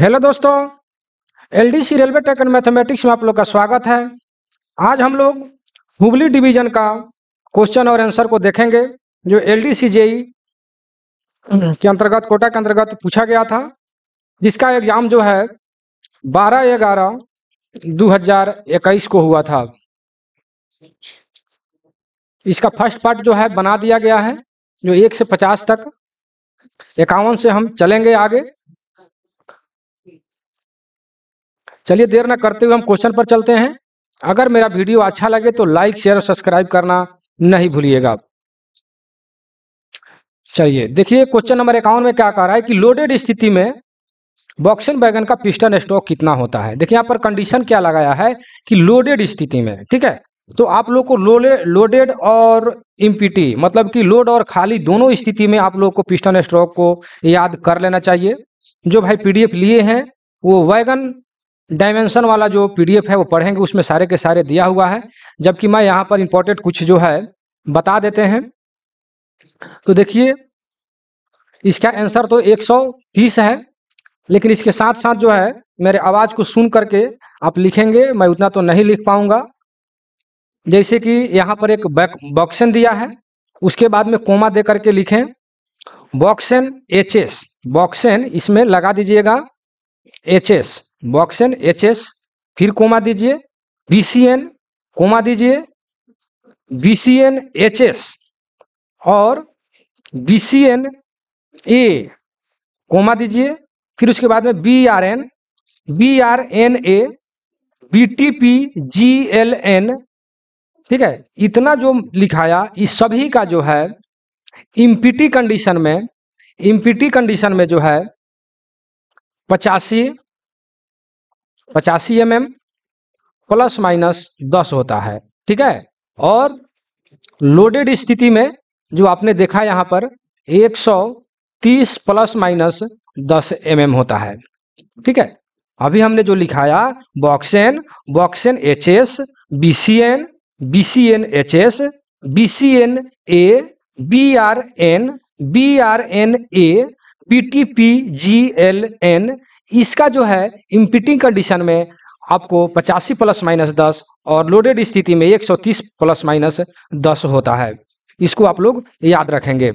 Hello दोस्तों LDC railway tech and mathematics में आप लोग का स्वागत है आज हम लोग हुबली डिवीजन का क्वेश्चन और आंसर को देखेंगे जो एलडीसी जेई के अंतर्गत कोटा के अंतर्गत पूछा गया था जिसका एग्जाम जो है बारह ग्यारह दो हजार इक्कीस को हुआ था इसका फर्स्ट पार्ट जो है बना दिया गया है जो एक से पचास तक इक्यावन से हम चलेंगे आगे चलिए देर ना करते हुए हम क्वेश्चन पर चलते हैं अगर मेरा वीडियो अच्छा लगे तो लाइक शेयर और सब्सक्राइब करना नहीं भूलिएगा चलिए देखिए क्वेश्चन नंबर इक्यावन में क्या कह रहा है कि लोडेड स्थिति में बॉक्सन बैगन का पिस्टन स्टॉक कितना होता है देखिए यहाँ पर कंडीशन क्या लगाया है कि लोडेड स्थिति में ठीक है तो आप लोग को लोले लोडेड और इम्पिटी मतलब कि लोड और खाली दोनों स्थिति में आप लोग को पिस्टन स्ट्रोक को याद कर लेना चाहिए जो भाई पीडीएफ लिए हैं वो वैगन डायमेंशन वाला जो पीडीएफ है वो पढ़ेंगे उसमें सारे के सारे दिया हुआ है जबकि मैं यहाँ पर इम्पोर्टेंट कुछ जो है बता देते हैं तो देखिए इसका आंसर तो 130 है लेकिन इसके साथ साथ जो है मेरे आवाज़ को सुन करके आप लिखेंगे मैं उतना तो नहीं लिख पाऊंगा जैसे कि यहाँ पर एक बैक बॉक्सन दिया है उसके बाद में कोमा दे करके लिखें बॉक्सन एच एस बॉक्सन इसमें लगा दीजिएगा H S BOXN H S फिर कोमा दीजिए बी सी एन कोमा दीजिए B C N H S और B C N A comma दीजिए फिर उसके बाद में B R N B R N A B T P G L N ठीक है इतना जो लिखाया इस सभी का जो है इम्पिटी कंडीशन में इम्पिटी कंडीशन में जो है पचासी पचासी एम एम प्लस माइनस दस होता है ठीक है और लोडेड स्थिति में जो आपने देखा यहाँ पर एक सौ तीस प्लस माइनस दस एम mm होता है ठीक है अभी हमने जो लिखाया BOXN BOXN H S B C N B C N H S B C N A B R N B R N A P T P G L N इसका जो है इम्पिटिंग कंडीशन में आपको पचासी प्लस माइनस दस और loaded स्थिति में 130 प्लस माइनस दस होता है इसको आप लोग याद रखेंगे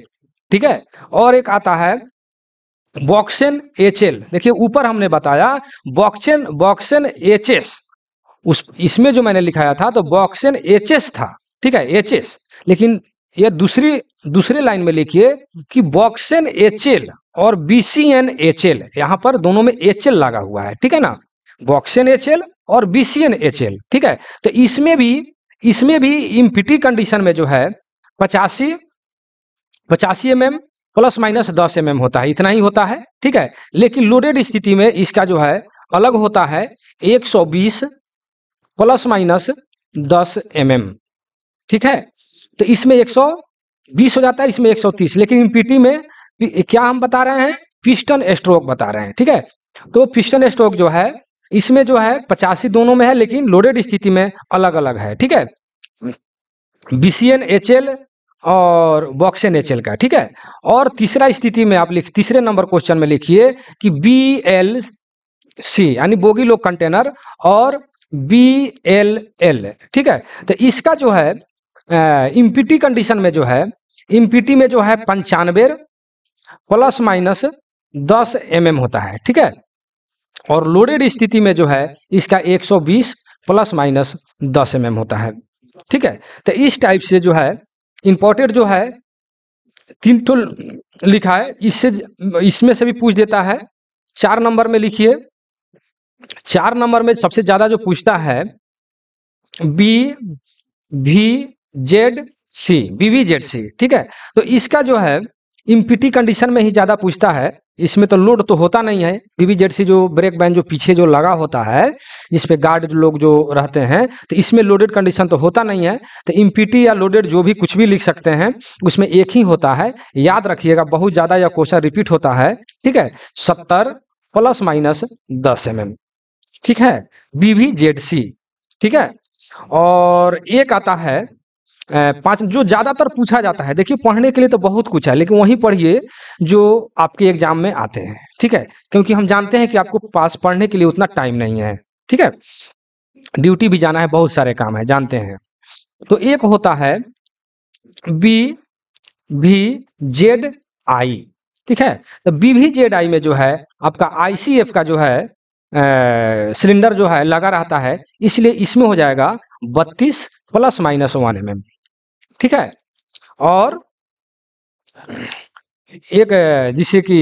ठीक है और एक आता है बॉक्सेन एच एल देखिए ऊपर हमने बताया बॉक्सेन बॉक्सेन एच एस उस इसमें जो मैंने लिखाया था तो बॉक्सेन एच एस था ठीक है एच एस लेकिन या दूसरी दूसरे लाइन में लिखिए कि बॉक्सन एच और B C N H L यहाँ पर दोनों में एच एल लगा हुआ है ठीक है ना बॉक्सन एच एल और B C N H L ठीक है तो इसमें भी इसमें भी इम्पिटी कंडीशन में जो है पचासी पचासी एम एम प्लस माइनस दस एम mm एम होता है इतना ही होता है ठीक है लेकिन लोडेड स्थिति में इसका जो है अलग होता है एक सौ बीस प्लस माइनस दस एम mm, एम ठीक है तो इसमें बीस हो जाता है इसमें तीस लेकिन पीटी में क्या हम बता रहे हैं पिस्टन स्ट्रोक बता रहे हैं ठीक है तो पिस्टन स्ट्रोक जो है इसमें जो है पचासी दोनों में है लेकिन लोडेड स्थिति में अलग अलग है ठीक है बीसीएन एल और एच एल का ठीक है और तीसरा स्थिति में आप लिख तीसरे नंबर क्वेश्चन में लिखिए कि बी एल सी यानी बोगी लोग कंटेनर और बी एल एल ठीक है तो इसका जो है इम्पिटी कंडीशन में जो है इम्पिटी में जो है पंचानवे प्लस माइनस दस एम mm होता है ठीक है और लोडेड स्थिति में जो है इसका 120 प्लस माइनस दस एम mm होता है ठीक है तो इस टाइप से जो है इम्पोर्टेड जो है तीन टो लिखा है इससे इसमें से भी पूछ देता है चार नंबर में लिखिए चार नंबर में सबसे ज़्यादा जो पूछता है बी भी जेड सी बीवी जेड सी ठीक है तो इसका जो है इम्पिटी कंडीशन में ही ज़्यादा पूछता है इसमें तो लोड तो होता नहीं है बीवी जेड सी जो ब्रेक बैन जो पीछे जो लगा होता है जिसपे गार्ड लोग जो रहते हैं तो इसमें लोडेड कंडीशन तो होता नहीं है तो इम्पिटी या लोडेड जो भी कुछ भी लिख सकते हैं उसमें एक ही होता है याद रखिएगा बहुत ज़्यादा यह क्वेश्चन रिपीट होता है ठीक है सत्तर प्लस माइनस दस एम ठीक है बीवी जेड सी ठीक है और एक आता है पाँच जो ज़्यादातर तो पूछा जाता है देखिए पढ़ने के लिए तो बहुत कुछ है लेकिन वही पढ़िए जो आपके एग्जाम में आते हैं ठीक है क्योंकि हम जानते हैं कि आपको पास पढ़ने के लिए उतना टाइम नहीं है ठीक है ड्यूटी भी जाना है बहुत सारे काम है जानते हैं तो एक होता है बी भी जेड आई ठीक है तो बी भी जेड आई में जो है आपका आईसीएफ का जो है सिलेंडर जो है लगा रहता है इसलिए इसमें हो जाएगा बत्तीस प्लस माइनस वन एम ठीक है और एक जिसे कि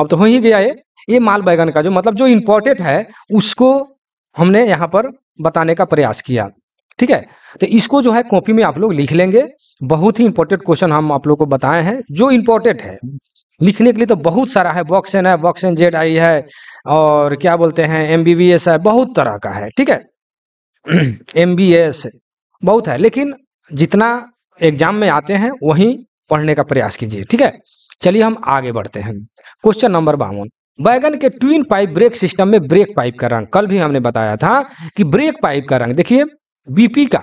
अब तो हो ही गया ये ये माल बैगन का जो मतलब जो इम्पोर्टेंट है उसको हमने यहाँ पर बताने का प्रयास किया ठीक है तो इसको जो है कॉपी में आप लोग लिख लेंगे बहुत ही इंपॉर्टेंट क्वेश्चन हम आप लोग को बताए हैं जो इम्पोर्टेंट है लिखने के लिए तो बहुत सारा है बॉक्सन है बॉक्सन जेड आई है और क्या बोलते हैं एम है बहुत तरह का है ठीक है एम बहुत है लेकिन जितना एग्जाम में आते हैं वही पढ़ने का प्रयास कीजिए ठीक है चलिए हम आगे बढ़ते हैं क्वेश्चन नंबर बावन बैगन के ट्विन पाइप ब्रेक सिस्टम में ब्रेक पाइप का रंग कल भी हमने बताया था कि ब्रेक पाइप का रंग देखिए बीपी का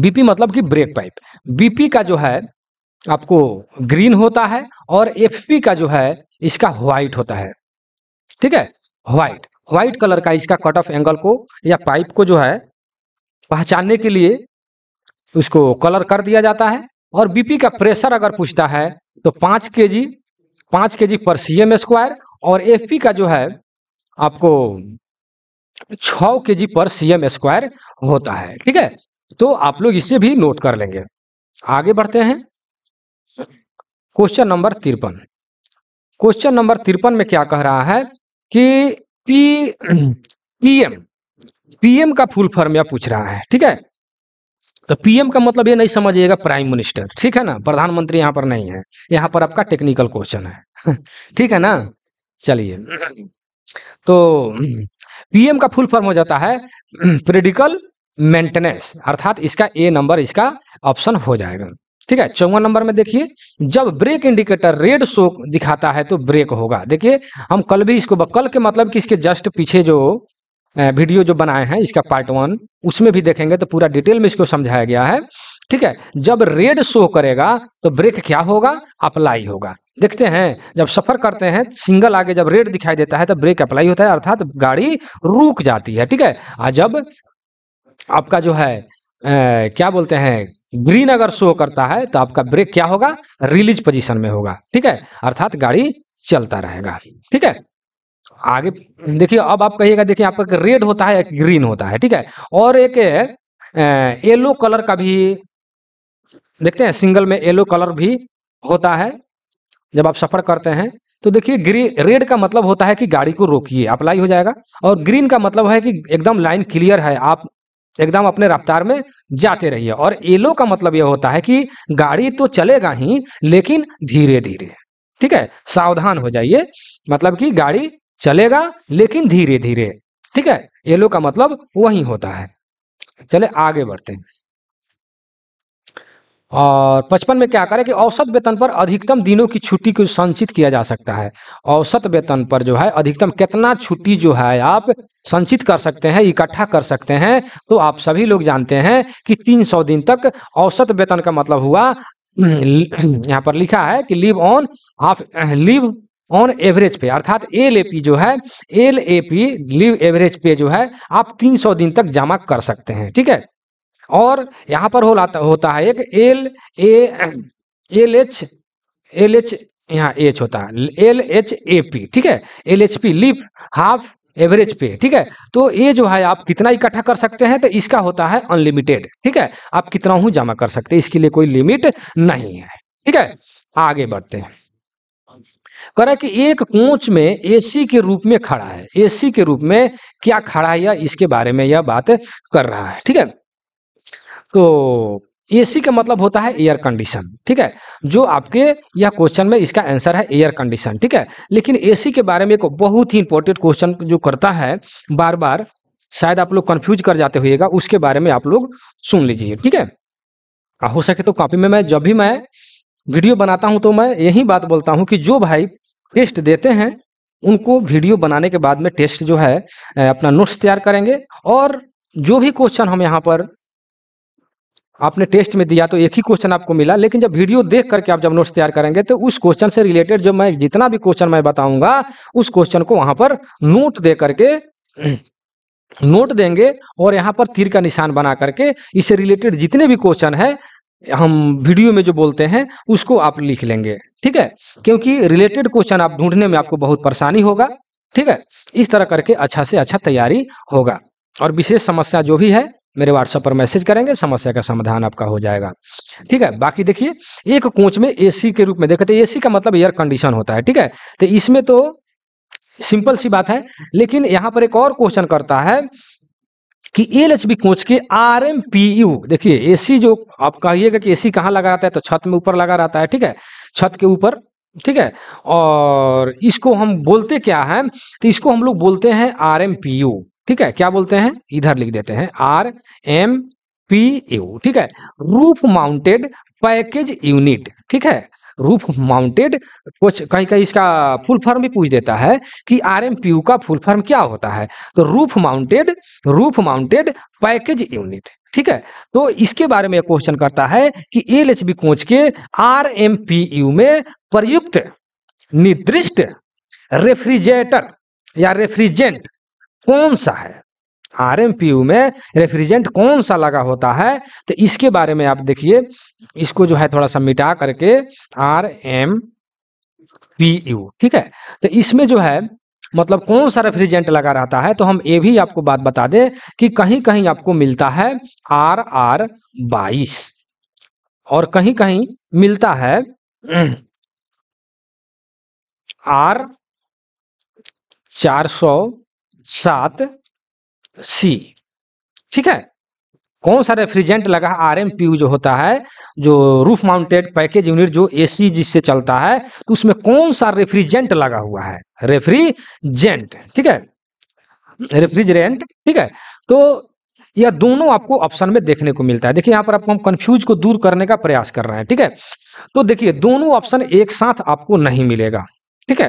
बीपी मतलब कि ब्रेक पाइप बीपी का जो है आपको ग्रीन होता है और एफपी का जो है इसका व्हाइट होता है ठीक है व्हाइट व्हाइट कलर का इसका कट ऑफ एंगल को या पाइप को जो है पहचानने के लिए उसको कलर कर दिया जाता है और बीपी का प्रेशर अगर पूछता है तो पांच के जी पांच K G per C M square और एफ पी का जो है आपको छ K G per C M square होता है ठीक है तो आप लोग इसे भी नोट कर लेंगे आगे बढ़ते हैं क्वेश्चन नंबर तिरपन क्वेश्चन नंबर तिरपन में क्या कह रहा है कि पी पीएम पीएम का फुल फॉर्म यह पूछ रहा है ठीक है तो पीएम का मतलब ये नहीं समझिएगा प्राइम मिनिस्टर ठीक है ना प्रधानमंत्री यहाँ पर नहीं है यहाँ पर आपका टेक्निकल क्वेश्चन है ठीक है ना चलिए तो पीएम का फुल फॉर्म हो जाता है प्रेडिकल मेंटेनेंस अर्थात इसका ए नंबर इसका ऑप्शन हो जाएगा ठीक है चौवन नंबर में देखिए जब ब्रेक इंडिकेटर रेड शो दिखाता है तो ब्रेक होगा देखिए हम कल भी इसको कल के मतलब कि इसके जस्ट पीछे जो वीडियो जो बनाए हैं इसका पार्ट वन उसमें भी देखेंगे तो पूरा डिटेल में इसको समझाया गया है ठीक है जब रेड शो करेगा तो ब्रेक क्या होगा अप्लाई होगा देखते हैं जब सफर करते हैं सिंगल आगे जब रेड दिखाई देता है तो ब्रेक अप्लाई होता है अर्थात तो गाड़ी रुक जाती है ठीक है और जब आपका जो है ए, क्या बोलते हैं ग्रीन अगर शो करता है तो आपका ब्रेक क्या होगा रिलीज पोजिशन में होगा ठीक है अर्थात गाड़ी चलता रहेगा ठीक है आगे देखिए अब आप कहिएगा देखिए आपका रेड होता है ग्रीन होता है ठीक है और एक येलो कलर का भी देखते हैं सिंगल में येलो कलर भी होता है जब आप सफ़र करते हैं तो देखिए ग्रीन रेड का मतलब होता है कि गाड़ी को रोकिए अप्लाई हो जाएगा और ग्रीन का मतलब है कि एकदम लाइन क्लियर है आप एकदम अपने रफ्तार में जाते रहिए और येलो का मतलब यह होता है कि गाड़ी तो चलेगा ही लेकिन धीरे धीरे ठीक है सावधान हो जाइए मतलब कि गाड़ी चलेगा लेकिन धीरे धीरे ठीक है येलो का मतलब वही होता है चले आगे बढ़ते हैं और पचपन में क्या करें कि औसत वेतन पर अधिकतम दिनों की छुट्टी को संचित किया जा सकता है औसत वेतन पर जो है अधिकतम कितना छुट्टी जो है आप संचित कर सकते हैं इकट्ठा कर सकते हैं तो आप सभी लोग जानते हैं कि 300 दिन तक औसत वेतन का मतलब हुआ हम्म, यहाँ पर लिखा है कि लिव ऑन आप लिव ऑन एवरेज पे अर्थात एल ए पी जो है L A P leave average pay जो है आप 300 दिन तक जमा कर सकते हैं ठीक है और यहाँ पर हो होता है एक L A L H L H यहाँ एच होता है एल एच ए पी ठीक है L H P leave half average pay ठीक है तो ये जो है आप कितना इकट्ठा कर सकते हैं तो इसका होता है अनलिमिटेड ठीक है आप कितना हूँ जमा कर सकते हैं इसके लिए कोई लिमिट नहीं है ठीक है आगे बढ़ते हैं कह रहा है कि एक कोच में एसी के रूप में खड़ा है एसी के रूप में क्या खड़ा है या इसके बारे में यह बात कर रहा है ठीक है तो एसी का मतलब होता है एयर कंडीशन ठीक है जो आपके यह क्वेश्चन में इसका आंसर है एयर कंडीशन ठीक है लेकिन एसी के बारे में एक बहुत ही इंपॉर्टेंट क्वेश्चन जो करता है बार बार शायद आप लोग कंफ्यूज कर जाते हुएगा उसके बारे में आप लोग सुन लीजिए ठीक है हो सके तो कॉपी में मैं जब भी मैं वीडियो बनाता हूं तो मैं यही बात बोलता हूं कि जो भाई टेस्ट देते हैं उनको वीडियो बनाने के बाद में टेस्ट जो है अपना नोट्स तैयार करेंगे और जो भी क्वेश्चन हम यहाँ पर आपने टेस्ट में दिया तो एक ही क्वेश्चन आपको मिला लेकिन जब वीडियो देख करके आप जब नोट्स तैयार करेंगे तो उस क्वेश्चन से रिलेटेड जो मैं जितना भी क्वेश्चन मैं बताऊंगा उस क्वेश्चन को वहां पर नोट दे करके नोट देंगे और यहाँ पर तीर का निशान बना करके इससे रिलेटेड जितने भी क्वेश्चन है हम वीडियो में जो बोलते हैं उसको आप लिख लेंगे ठीक है क्योंकि रिलेटेड क्वेश्चन आप ढूंढने में आपको बहुत परेशानी होगा ठीक है इस तरह करके अच्छा से अच्छा तैयारी होगा और विशेष समस्या जो भी है मेरे व्हाट्सएप पर मैसेज करेंगे समस्या का समाधान आपका हो जाएगा ठीक है बाकी देखिए एक कोच में एसी के रूप में देखते एसी का मतलब एयर कंडीशन होता है ठीक है तो इसमें तो सिंपल सी बात है लेकिन यहाँ पर एक और क्वेश्चन करता है कि एल एच बी कोच के आर एम पी यू देखिए एसी जो आप कहिएगा कि एसी कहाँ लगा रहता है तो छत में ऊपर लगा रहता है ठीक है छत के ऊपर ठीक है और इसको हम बोलते क्या है तो इसको हम लोग बोलते हैं आर एम पी यू ठीक है क्या बोलते हैं इधर लिख देते हैं आर एम पी यू ठीक है रूफ माउंटेड पैकेज यूनिट ठीक है रूफ माउंटेड कुछ कहीं कहीं इसका फुल फॉर्म भी पूछ देता है कि आर का फुल फॉर्म क्या होता है तो roof mounted roof mounted package unit ठीक है तो इसके बारे में क्वेश्चन करता है कि एल एच बी कोच के आर एम पी यू में प्रयुक्त निर्दिष्ट रेफ्रिजरेटर या रेफ्रिजेंट कौन सा है यू में रेफ्रिजेंट कौन सा लगा होता है तो इसके बारे में आप देखिए इसको जो है थोड़ा सा मिटा करके आर एम पी यू ठीक है तो इसमें जो है मतलब कौन सा रेफ्रिजेंट लगा रहता है तो हम ये भी आपको बात बता दें कि कहीं कहीं आपको मिलता है आर आर बाईस और कहीं कहीं मिलता है आर चार सौ सात सी ठीक है कौन सा रेफ्रिजेंट लगा आर एम पी जो होता है जो रूफ माउंटेड पैकेज यूनिट जो एसी जिससे चलता है तो उसमें कौन सा रेफ्रिजेंट लगा हुआ है रेफ्रिजेंट ठीक है रेफ्रिजरेंट ठीक है तो यह दोनों आपको ऑप्शन में देखने को मिलता है देखिए यहां पर आपको हम कंफ्यूज को दूर करने का प्रयास कर रहे हैं ठीक है तो देखिए दोनों ऑप्शन एक साथ आपको नहीं मिलेगा ठीक है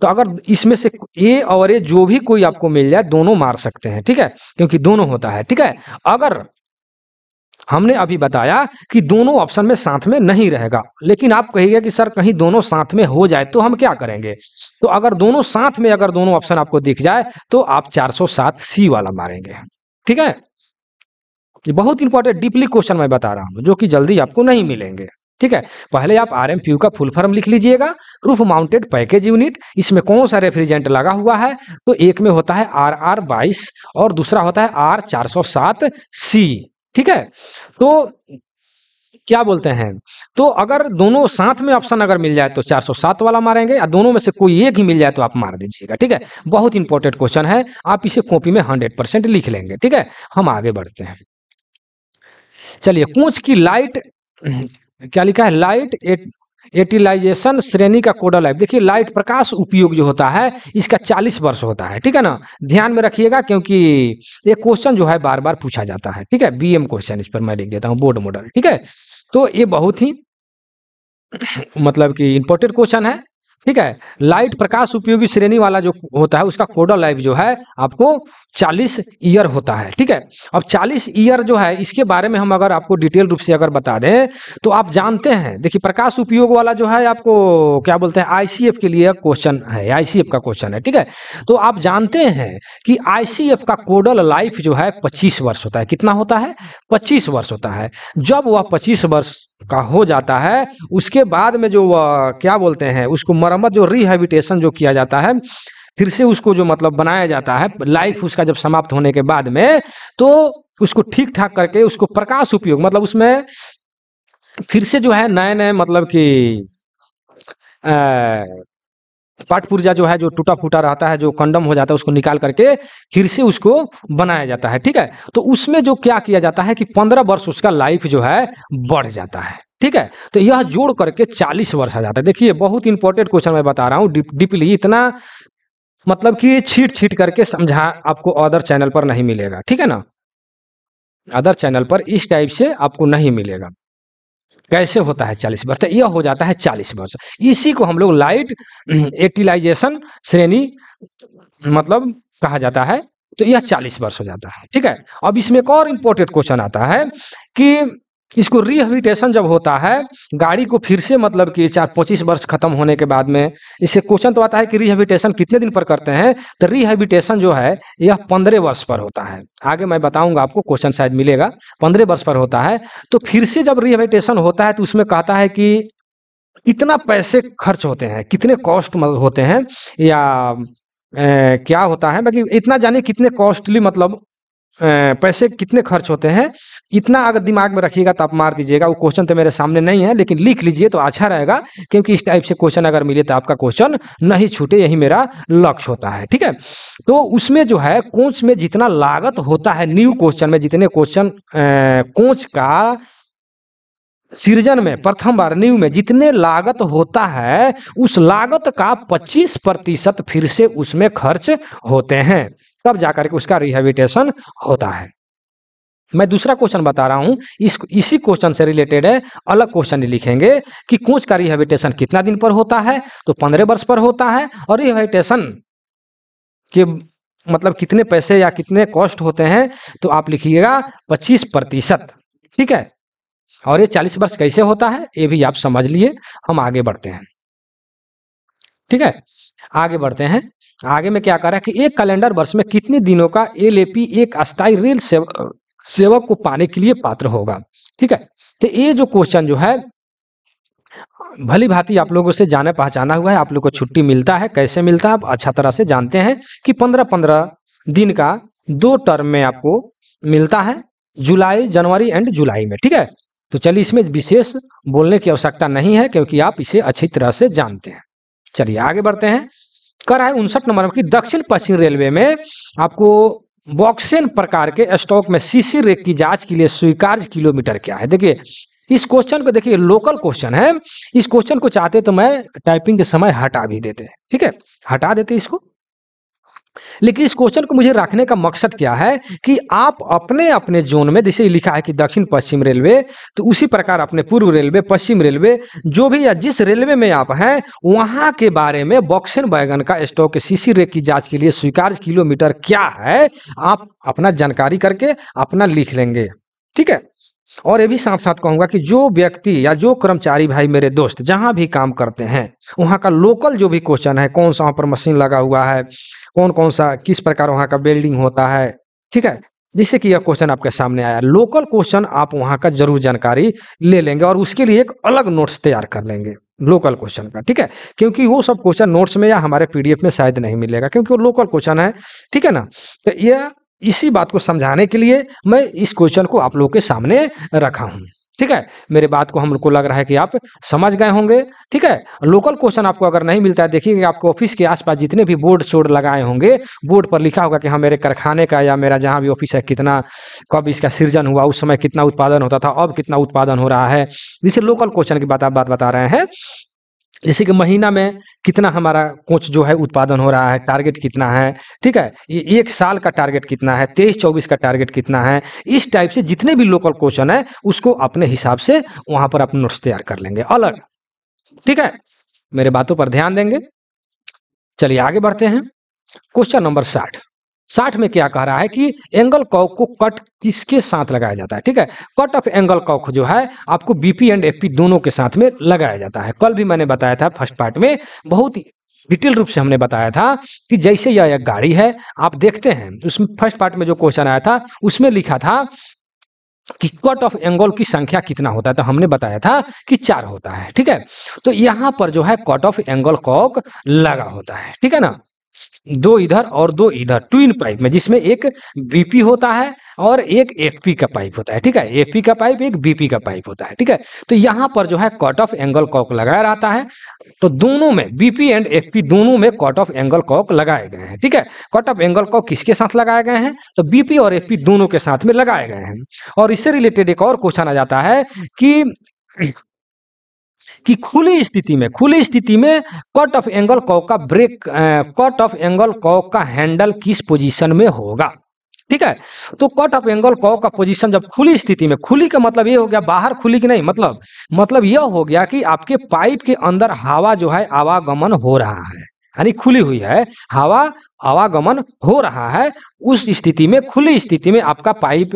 तो अगर इसमें से ए और ए जो भी कोई आपको मिल जाए दोनों मार सकते हैं ठीक है क्योंकि दोनों होता है ठीक है अगर हमने अभी बताया कि दोनों ऑप्शन में साथ में नहीं रहेगा लेकिन आप कहेगा कि सर कहीं दोनों साथ में हो जाए तो हम क्या करेंगे तो अगर दोनों साथ में अगर दोनों ऑप्शन आपको दिख जाए तो आप 407 सी वाला मारेंगे ठीक है ये बहुत इंपॉर्टेंट डीपली क्वेश्चन मैं बता रहा हूं जो कि जल्दी आपको नहीं मिलेंगे ठीक है पहले आप आर एम का फुल फॉर्म लिख लीजिएगा रूफ माउंटेड पैकेज यूनिट इसमें कौन सा रेफ्रिजरेंट लगा हुआ है तो एक में होता है आर आर बाईस और दूसरा होता है आर चार सौ सात सी ठीक है तो क्या बोलते हैं तो अगर दोनों साथ में ऑप्शन अगर मिल जाए तो 407 वाला मारेंगे या दोनों में से कोई एक ही मिल जाए तो आप मार दीजिएगा ठीक है बहुत इंपॉर्टेंट क्वेश्चन है आप इसे कॉपी में 100 परसेंट लिख लेंगे ठीक है हम आगे बढ़ते हैं चलिए कोच की लाइट क्या लिखा है लाइट एट एटिलाइजेशन श्रेणी का कोडल लाइफ देखिए लाइट प्रकाश उपयोग जो होता है इसका 40 वर्ष होता है ठीक है ना ध्यान में रखिएगा क्योंकि ये क्वेश्चन जो है बार बार पूछा जाता है ठीक है बीएम क्वेश्चन इस पर मैं लिख देता हूँ बोर्ड मॉडल ठीक है तो ये बहुत ही मतलब कि इंपोर्टेंट क्वेश्चन है ठीक है लाइट प्रकाश उपयोगी श्रेणी वाला जो होता है उसका कोडल लाइफ जो है आपको चालीस ईयर होता है ठीक है अब चालीस ईयर जो है इसके बारे में हम अगर आपको डिटेल रूप से अगर बता दें तो आप जानते हैं देखिए प्रकाश उपयोग वाला जो है आपको क्या बोलते हैं आईसीएफ के लिए क्वेश्चन है आईसीएफ का क्वेश्चन है ठीक है तो आप जानते हैं कि आईसीएफ का कोडल लाइफ जो है पच्चीस वर्ष होता है कितना होता है पच्चीस वर्ष होता है जब वह पच्चीस वर्ष का हो जाता है उसके बाद में जो क्या बोलते हैं उसको मरम्मत जो रिहेबिटेशन जो किया जाता है फिर से उसको जो मतलब बनाया जाता है लाइफ उसका जब समाप्त होने के बाद में तो उसको ठीक ठाक करके उसको प्रकाश उपयोग मतलब उसमें फिर से जो है नए नए मतलब कि पाट पुर्जा जो है जो टूटा फूटा रहता है जो कंडम हो जाता है उसको निकाल करके फिर से उसको बनाया जाता है ठीक है तो उसमें जो क्या किया जाता है कि पंद्रह वर्ष उसका लाइफ जो है बढ़ जाता है ठीक है तो यह जोड़ करके चालीस वर्ष आ जाता है देखिए बहुत इंपॉर्टेंट क्वेश्चन मैं बता रहा हूँ डीपली इतना मतलब कि छीट छीट करके समझा आपको अदर चैनल पर नहीं मिलेगा ठीक है ना अदर चैनल पर इस टाइप से आपको नहीं मिलेगा कैसे होता है चालीस वर्ष तो यह हो जाता है चालीस वर्ष इसी को हम लोग लाइट एटिलाइजेशन श्रेणी मतलब कहा जाता है तो यह चालीस वर्ष हो जाता है ठीक है अब इसमें एक और इंपॉर्टेंट क्वेश्चन आता है कि इसको रिहेबिटेशन जब होता है गाड़ी को फिर से मतलब कि चार पच्चीस वर्ष खत्म होने के बाद में इससे क्वेश्चन तो आता है कि रिहेबिटेशन कितने दिन पर करते हैं तो रिहेबिटेशन जो है यह पंद्रह वर्ष पर होता है आगे मैं बताऊंगा आपको क्वेश्चन शायद मिलेगा पंद्रह वर्ष पर होता है तो फिर से जब रिहेबिटेशन होता है तो उसमें कहता है कि कितना पैसे खर्च होते हैं कितने कॉस्ट होते हैं या ए, क्या होता है बाकी इतना जाने कितने कॉस्टली मतलब पैसे कितने खर्च होते हैं इतना अगर दिमाग में रखिएगा तो आप मार दीजिएगा वो क्वेश्चन तो मेरे सामने नहीं है लेकिन लिख लीजिए तो अच्छा रहेगा क्योंकि इस टाइप से क्वेश्चन अगर मिले तो आपका क्वेश्चन नहीं छूटे यही मेरा लक्ष्य होता है ठीक है तो उसमें जो है कोच में जितना लागत होता है न्यू क्वेश्चन में जितने क्वेश्चन कोच का सृजन में प्रथम बार न्यू में जितने लागत होता है उस लागत का 25 प्रतिशत फिर से उसमें खर्च होते हैं तब जाकर के उसका रिहेबिटेशन होता है मैं दूसरा क्वेश्चन बता रहा हूं इस इसी क्वेश्चन से रिलेटेड है अलग क्वेश्चन लिखेंगे कि कूच का रिहेबिटेशन कितना दिन पर होता है तो पंद्रह वर्ष पर होता है और रिहेबिटेशन के मतलब कितने पैसे या कितने कॉस्ट होते हैं तो आप लिखिएगा पच्चीस प्रतिशत ठीक है और ये चालीस वर्ष कैसे होता है ये भी आप समझ लिए हम आगे बढ़ते हैं ठीक है आगे बढ़ते हैं आगे में क्या कर रहा है कि एक कैलेंडर वर्ष में कितने दिनों का एल एक अस्थायी रेल सेव, सेवक को पाने के लिए पात्र होगा ठीक है तो ये जो क्वेश्चन जो है भली भांति आप लोगों से जाने पहचाना हुआ है आप लोग को छुट्टी मिलता है कैसे मिलता है आप अच्छा तरह से जानते हैं कि पंद्रह पंद्रह दिन का दो टर्म में आपको मिलता है जुलाई जनवरी एंड जुलाई में ठीक है तो चलिए इसमें विशेष बोलने की आवश्यकता नहीं है क्योंकि आप इसे अच्छी तरह से जानते हैं चलिए आगे बढ़ते हैं कर है उनसठ नंबर की दक्षिण पश्चिम रेलवे में आपको बॉक्सेन प्रकार के स्टॉक में सीसी रेक की जांच के लिए स्वीकार्य किलोमीटर क्या है देखिए इस क्वेश्चन को देखिए लोकल क्वेश्चन है इस क्वेश्चन को चाहते तो मैं टाइपिंग के समय हटा भी देते ठीक है हटा देते इसको लेकिन इस क्वेश्चन को मुझे रखने का मकसद क्या है कि आप अपने अपने जोन में जैसे लिखा है कि दक्षिण पश्चिम रेलवे तो उसी प्रकार अपने पूर्व रेलवे पश्चिम रेलवे जो भी या जिस रेलवे में आप हैं वहां के बारे में बॉक्सन बैगन का स्टॉक सीसी रेक की जांच के लिए स्वीकार किलोमीटर क्या है आप अपना जानकारी करके अपना लिख लेंगे ठीक है और ये भी साथ साथ कहूंगा कि जो व्यक्ति या जो कर्मचारी भाई मेरे दोस्त जहां भी काम करते हैं वहां का लोकल जो भी क्वेश्चन है कौन सा वहां पर मशीन लगा हुआ है कौन कौन सा किस प्रकार वहां का बिल्डिंग होता है ठीक है जिससे कि यह क्वेश्चन आपके सामने आया लोकल क्वेश्चन आप वहां का जरूर जानकारी ले लेंगे और उसके लिए एक अलग नोट्स तैयार कर लेंगे लोकल क्वेश्चन का ठीक है क्योंकि वो सब क्वेश्चन नोट्स में या हमारे पीडीएफ में शायद नहीं मिलेगा क्योंकि वो लोकल क्वेश्चन है ठीक है ना तो यह इसी बात को समझाने के लिए मैं इस क्वेश्चन को आप लोगों के सामने रखा हूँ ठीक है मेरे बात को हम लोग को लग रहा है कि आप समझ गए होंगे ठीक है लोकल क्वेश्चन आपको अगर नहीं मिलता है देखिए आपको ऑफिस के आसपास जितने भी बोर्ड शोर्ड लगाए होंगे बोर्ड पर लिखा होगा कि हाँ मेरे कारखाने का या मेरा जहाँ भी ऑफिस है कितना कब इसका सृजन हुआ उस समय कितना उत्पादन होता था अब कितना उत्पादन हो रहा है जिसे लोकल क्वेश्चन की बात आप बात बता रहे हैं जैसे कि महीना में कितना हमारा कोच जो है उत्पादन हो रहा है टारगेट कितना है ठीक है ये एक साल का टारगेट कितना है तेईस चौबीस का टारगेट कितना है इस टाइप से जितने भी लोकल क्वेश्चन है उसको अपने हिसाब से वहां पर आप नोट्स तैयार कर लेंगे अलग ठीक है मेरे बातों पर ध्यान देंगे चलिए आगे बढ़ते हैं क्वेश्चन नंबर साठ साठ में क्या कह रहा है कि एंगल कॉक को कट किसके साथ लगाया जाता है ठीक है कट ऑफ एंगल कॉक जो है आपको बीपी एंड एफपी दोनों के साथ में लगाया जाता है कल भी मैंने बताया था फर्स्ट पार्ट में बहुत ही डिटेल रूप से हमने बताया था कि जैसे यह एक गाड़ी है आप देखते हैं उसमें फर्स्ट पार्ट में जो क्वेश्चन आया था उसमें लिखा था कि कट ऑफ एंगल की संख्या कितना होता है तो हमने बताया था कि चार होता है ठीक है तो यहाँ पर जो है कट ऑफ एंगल कॉक लगा होता है ठीक है ना दो इधर और दो इधर ट्विन पाइप में जिसमें एक बीपी होता है और एक एफपी का पाइप होता है ठीक है एफपी का पाइप एक बीपी का पाइप होता है ठीक है तो यहां पर जो है कट ऑफ एंगल कॉक लगाया रहता है तो दोनों में बीपी एंड एफपी दोनों में कट ऑफ एंगल कॉक लगाए गए हैं ठीक है कट ऑफ एंगल कॉक किसके साथ लगाए गए हैं तो बीपी और एफपी दोनों के साथ में लगाए गए हैं और इससे रिलेटेड एक और क्वेश्चन आ जाता है कि कि खुली स्थिति में खुली स्थिति में कट ऑफ एंगल कॉक का brake cut off angle cock का हैंडल किस पोजीशन में होगा ठीक है तो कट ऑफ एंगल कॉक का पोजीशन जब खुली स्थिति में खुली का मतलब ये हो गया बाहर खुली कि नहीं मतलब मतलब यह हो गया कि आपके पाइप के अंदर हवा जो है आवागमन हो रहा है यानी खुली हुई है हवा आवागमन हो रहा है उस स्थिति में खुली स्थिति में आपका पाइप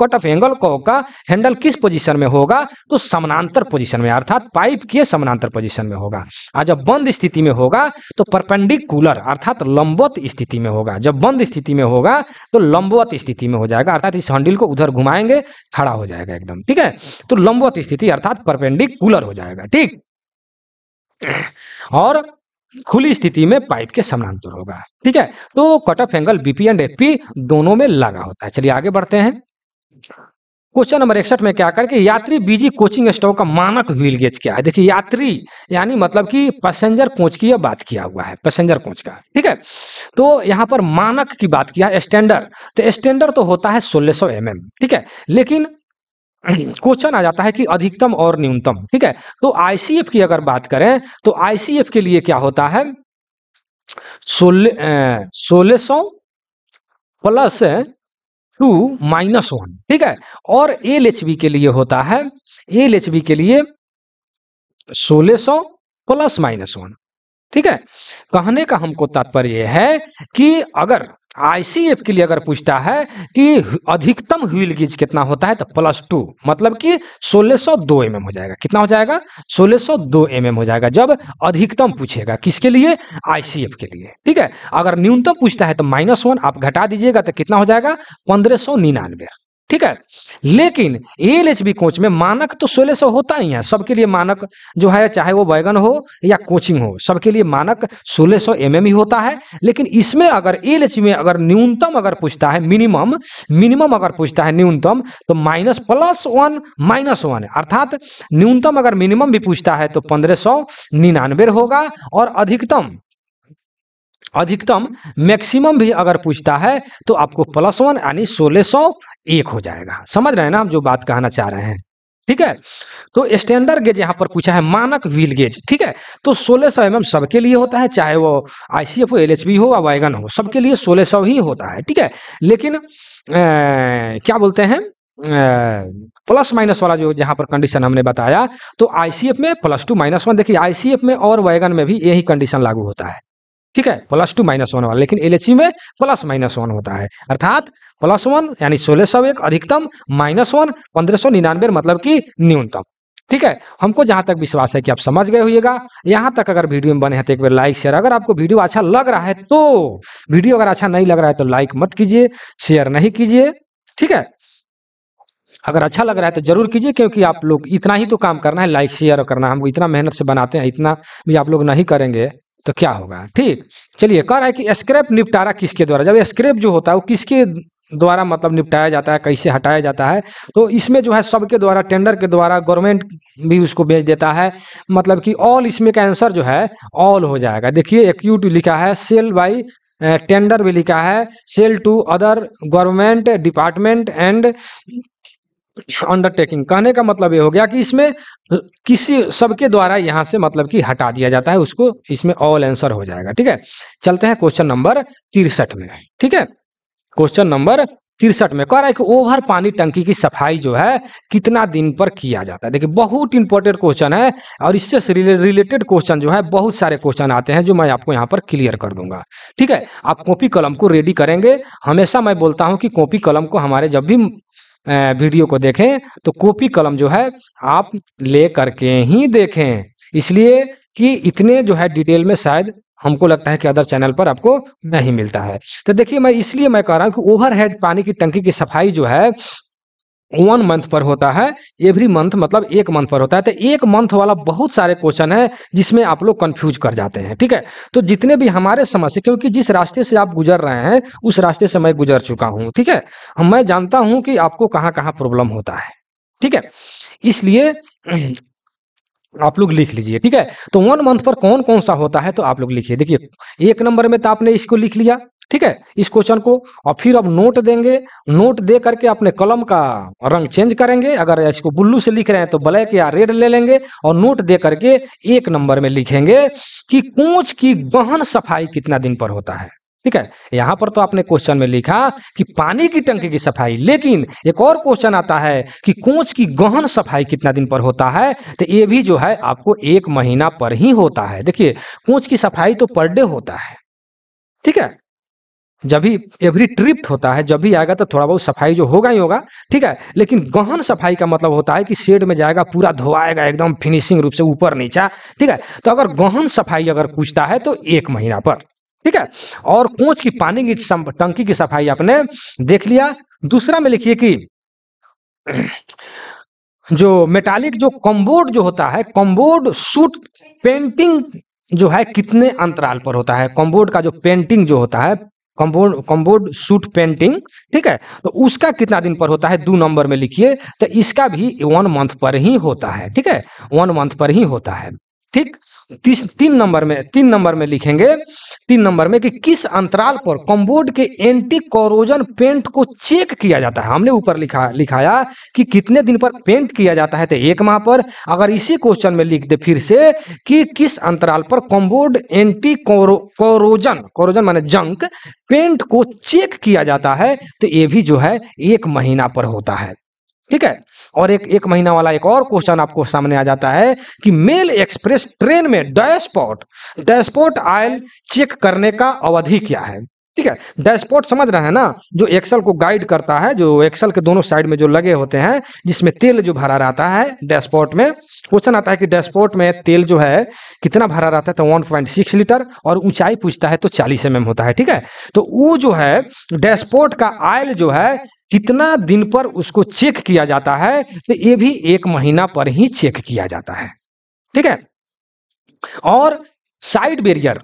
कट ऑफ एंगल का हैंडल किस पोजीशन में होगा तो समानांतर पोजीशन में अर्थात पाइप के समानांतर पोजीशन में होगा और जब बंद स्थिति में होगा तो परपेंडिकुलर अर्थात लंबवत स्थिति में होगा जब बंद स्थिति में होगा तो लंबवत स्थिति में हो जाएगा अर्थात इस हंडिल को उधर घुमाएंगे खड़ा हो जाएगा एकदम ठीक है तो लंबवत स्थिति अर्थात परपेंडिकुलर हो जाएगा ठीक और खुली स्थिति में पाइप के समानांतर होगा ठीक है तो cut off angle BP and FP दोनों में लगा होता है चलिए आगे बढ़ते हैं क्वेश्चन नंबर इकसठ में क्या करके यात्री बीजी कोचिंग स्टॉक का मानक व्हील गेज क्या है देखिए यात्री यानी मतलब कि पैसेंजर कोच की बात किया हुआ है पैसेंजर कोच का ठीक है तो यहाँ पर मानक की बात किया है स्टैंडर्ड तो स्टैंडर्ड तो होता है सोलह सौ एम ठीक है लेकिन क्वेश्चन आ जाता है कि अधिकतम और न्यूनतम ठीक है तो आईसीएफ की अगर बात करें तो आईसीएफ के लिए क्या होता है सोलह सोलह सौ प्लस टू माइनस वन ठीक है और एल एच बी के लिए होता है एल एच बी के लिए सोलह सौ प्लस माइनस वन ठीक है कहने का हमको तात्पर्य है कि अगर आईसीएफ के लिए अगर पूछता है कि अधिकतम व्हील गिज कितना होता है तो प्लस टू मतलब कि 1602 एमएम हो जाएगा कितना हो जाएगा 1602 एमएम हो जाएगा जब अधिकतम पूछेगा किसके लिए आईसीएफ के लिए ठीक है अगर न्यूनतम पूछता है तो माइनस वन आप घटा दीजिएगा तो कितना हो जाएगा पंद्रह सौ निन्यानवे ठीक है लेकिन एल एच बी कोच में मानक तो सोलह सौ होता ही है सबके लिए मानक जो है चाहे वो बैगन हो या कोचिंग हो सबके लिए मानक सोलह सौ एम एम ही होता है लेकिन इसमें अगर एल एच में अगर न्यूनतम अगर पूछता है मिनिमम मिनिमम अगर पूछता है न्यूनतम तो minus plus one minus one अर्थात न्यूनतम अगर मिनिमम भी पूछता है तो पंद्रह सौ निन्यानवे होगा और अधिकतम अधिकतम मैक्सिमम भी अगर पूछता है तो आपको प्लस वन यानी सोलह सौ एक हो जाएगा समझ रहे हैं ना हम जो बात कहना चाह रहे हैं ठीक है तो स्टैंडर्ड गेज यहाँ पर पूछा है मानक व्हील गेज ठीक है तो सोलह सौ एम सबके लिए होता है चाहे वो आईसीएफ हो बी हो या वैगन हो सबके लिए सोलह सौ ही होता है ठीक है लेकिन ए, क्या बोलते हैं प्लस माइनस वाला जो जहां पर कंडीशन हमने बताया तो आईसीएफ में प्लस टू माइनस वन देखिए आईसीएफ में और वैगन में भी यही कंडीशन लागू होता है ठीक है प्लस टू माइनस वन वाला लेकिन एल में प्लस माइनस वन होता है अर्थात प्लस वन यानी सोलह सौ एक अधिकतम माइनस वन पंद्रह सौ निन्यानवे मतलब कि न्यूनतम ठीक है हमको जहां तक विश्वास है कि आप समझ गए होइएगा यहां तक अगर वीडियो में बने हैं तो एक बार लाइक शेयर अगर आपको वीडियो अच्छा लग रहा है तो वीडियो अगर अच्छा नहीं लग रहा है तो लाइक मत कीजिए शेयर नहीं कीजिए ठीक है अगर अच्छा लग रहा है तो जरूर कीजिए क्योंकि आप लोग इतना ही तो काम करना है लाइक शेयर करना हम इतना मेहनत से बनाते हैं इतना भी आप लोग नहीं करेंगे तो क्या होगा ठीक चलिए कह रहा है कि स्क्रैप निपटारा किसके द्वारा जब स्क्रैप जो होता है वो किसके द्वारा मतलब निपटाया जाता है कैसे हटाया जाता है तो इसमें जो है सबके द्वारा टेंडर के द्वारा गवर्नमेंट भी उसको भेज देता है मतलब कि ऑल इसमें का आंसर जो है ऑल हो जाएगा देखिए एक्यूट लिखा है सेल बाई टेंडर भी लिखा है sale to other government department and undertaking कहने का मतलब ये हो गया कि इसमें किसी सबके द्वारा यहाँ से मतलब कि हटा दिया जाता है उसको इसमें ऑल आंसर हो जाएगा ठीक है चलते हैं क्वेश्चन नंबर तिरसठ में ठीक है क्वेश्चन नंबर तिरसठ में कह रहा है कि ओवर पानी टंकी की सफाई जो है कितना दिन पर किया जाता है देखिए बहुत इंपॉर्टेंट क्वेश्चन है और इससे रिलेटेड क्वेश्चन जो है बहुत सारे क्वेश्चन आते हैं जो मैं आपको यहाँ पर क्लियर कर दूंगा ठीक है आप कॉपी कलम को रेडी करेंगे हमेशा मैं बोलता हूं कि कॉपी कलम को हमारे जब भी वीडियो को देखें तो कॉपी कलम जो है आप ले करके ही देखें इसलिए कि इतने जो है डिटेल में शायद हमको लगता है कि अदर चैनल पर आपको नहीं मिलता है तो देखिए मैं इसलिए मैं कह रहा हूँ कि ओवरहेड पानी की टंकी की सफाई जो है वन मंथ पर होता है एवरी मंथ मतलब एक मंथ पर होता है तो एक मंथ वाला बहुत सारे क्वेश्चन है जिसमें आप लोग कंफ्यूज कर जाते हैं ठीक है तो जितने भी हमारे समझ से क्योंकि जिस रास्ते से आप गुजर रहे हैं उस रास्ते से मैं गुजर चुका हूं ठीक है मैं जानता हूं कि आपको कहाँ कहाँ प्रॉब्लम होता है ठीक है इसलिए आप लोग लिख लीजिए ठीक है तो वन मंथ पर कौन कौन सा होता है तो आप लोग लिखिए देखिए एक नंबर में तो आपने इसको लिख लिया ठीक है इस क्वेश्चन को और फिर अब नोट देंगे नोट दे करके अपने कलम का रंग चेंज करेंगे अगर इसको बुल्लू से लिख रहे हैं तो ब्लैक या रेड ले लेंगे और नोट दे करके एक नंबर में लिखेंगे कि कोच की गहन सफाई कितना दिन पर होता है ठीक है यहां पर तो आपने क्वेश्चन में लिखा कि पानी की टंकी की सफाई लेकिन एक और क्वेश्चन आता है कि कोच की गहन सफाई कितना दिन पर होता है तो ये भी जो है आपको एक महीना पर ही होता है देखिए कोच की सफाई तो पर डे होता है ठीक है जब भी एवरी ट्रिप होता है जब भी आएगा तो थोड़ा बहुत सफाई जो होगा ही होगा ठीक है लेकिन गहन सफाई का मतलब होता है कि शेड में जाएगा पूरा धोआएगा एकदम फिनिशिंग रूप से ऊपर नीचा ठीक है तो अगर गहन सफाई अगर पूछता है तो एक महीना पर ठीक है और कोच की पानी की टंकी की सफाई आपने देख लिया दूसरा में लिखिए कि जो मेटालिक जो कम्बोर्ड जो होता है कम्बोर्ड सूट पेंटिंग जो है कितने अंतराल पर होता है कॉम्बोर्ड का जो पेंटिंग जो होता है कम्बोर्ड कम्बोर्ड सूट पेंटिंग ठीक है तो उसका कितना दिन पर होता है दो नंबर में लिखिए तो इसका भी वन मंथ पर ही होता है ठीक है वन मंथ पर ही होता है ठीक तीस तीन नंबर में तीन नंबर में लिखेंगे तीन नंबर में कि किस अंतराल पर कम्बोर्ड के एंटी कोरोजन पेंट को चेक किया जाता है हमने ऊपर लिखा लिखाया कि कितने दिन पर पेंट किया जाता है तो एक माह पर अगर इसी क्वेश्चन में लिख दे फिर से कि किस अंतराल पर कम्बोर्ड एंटी कोरोजन कोरोजन माने जंक पेंट को चेक किया जाता है तो ये भी जो है एक महीना पर होता है ठीक है और एक एक महीना वाला एक और क्वेश्चन आपको सामने आ जाता है कि मेल एक्सप्रेस ट्रेन में डैशपोर्ट डैशपोर्ट आयल चेक करने का अवधि क्या है ठीक है डैशबोर्ड समझ रहे हैं ना जो एक्सल को गाइड करता है जो एक्सल के दोनों साइड में जो लगे होते हैं जिसमें तेल जो भरा रहता है डैशबोर्ड में क्वेश्चन आता है कि डैशबोर्ड में तेल जो है कितना भरा रहता है तो वन पॉइंट सिक्स लीटर और ऊंचाई पूछता है तो चालीस एम होता है ठीक है तो वो जो है डैशबोर्ड का आयल जो है कितना दिन पर उसको चेक किया जाता है तो ये भी एक महीना पर ही चेक किया जाता है ठीक है और साइड बेरियर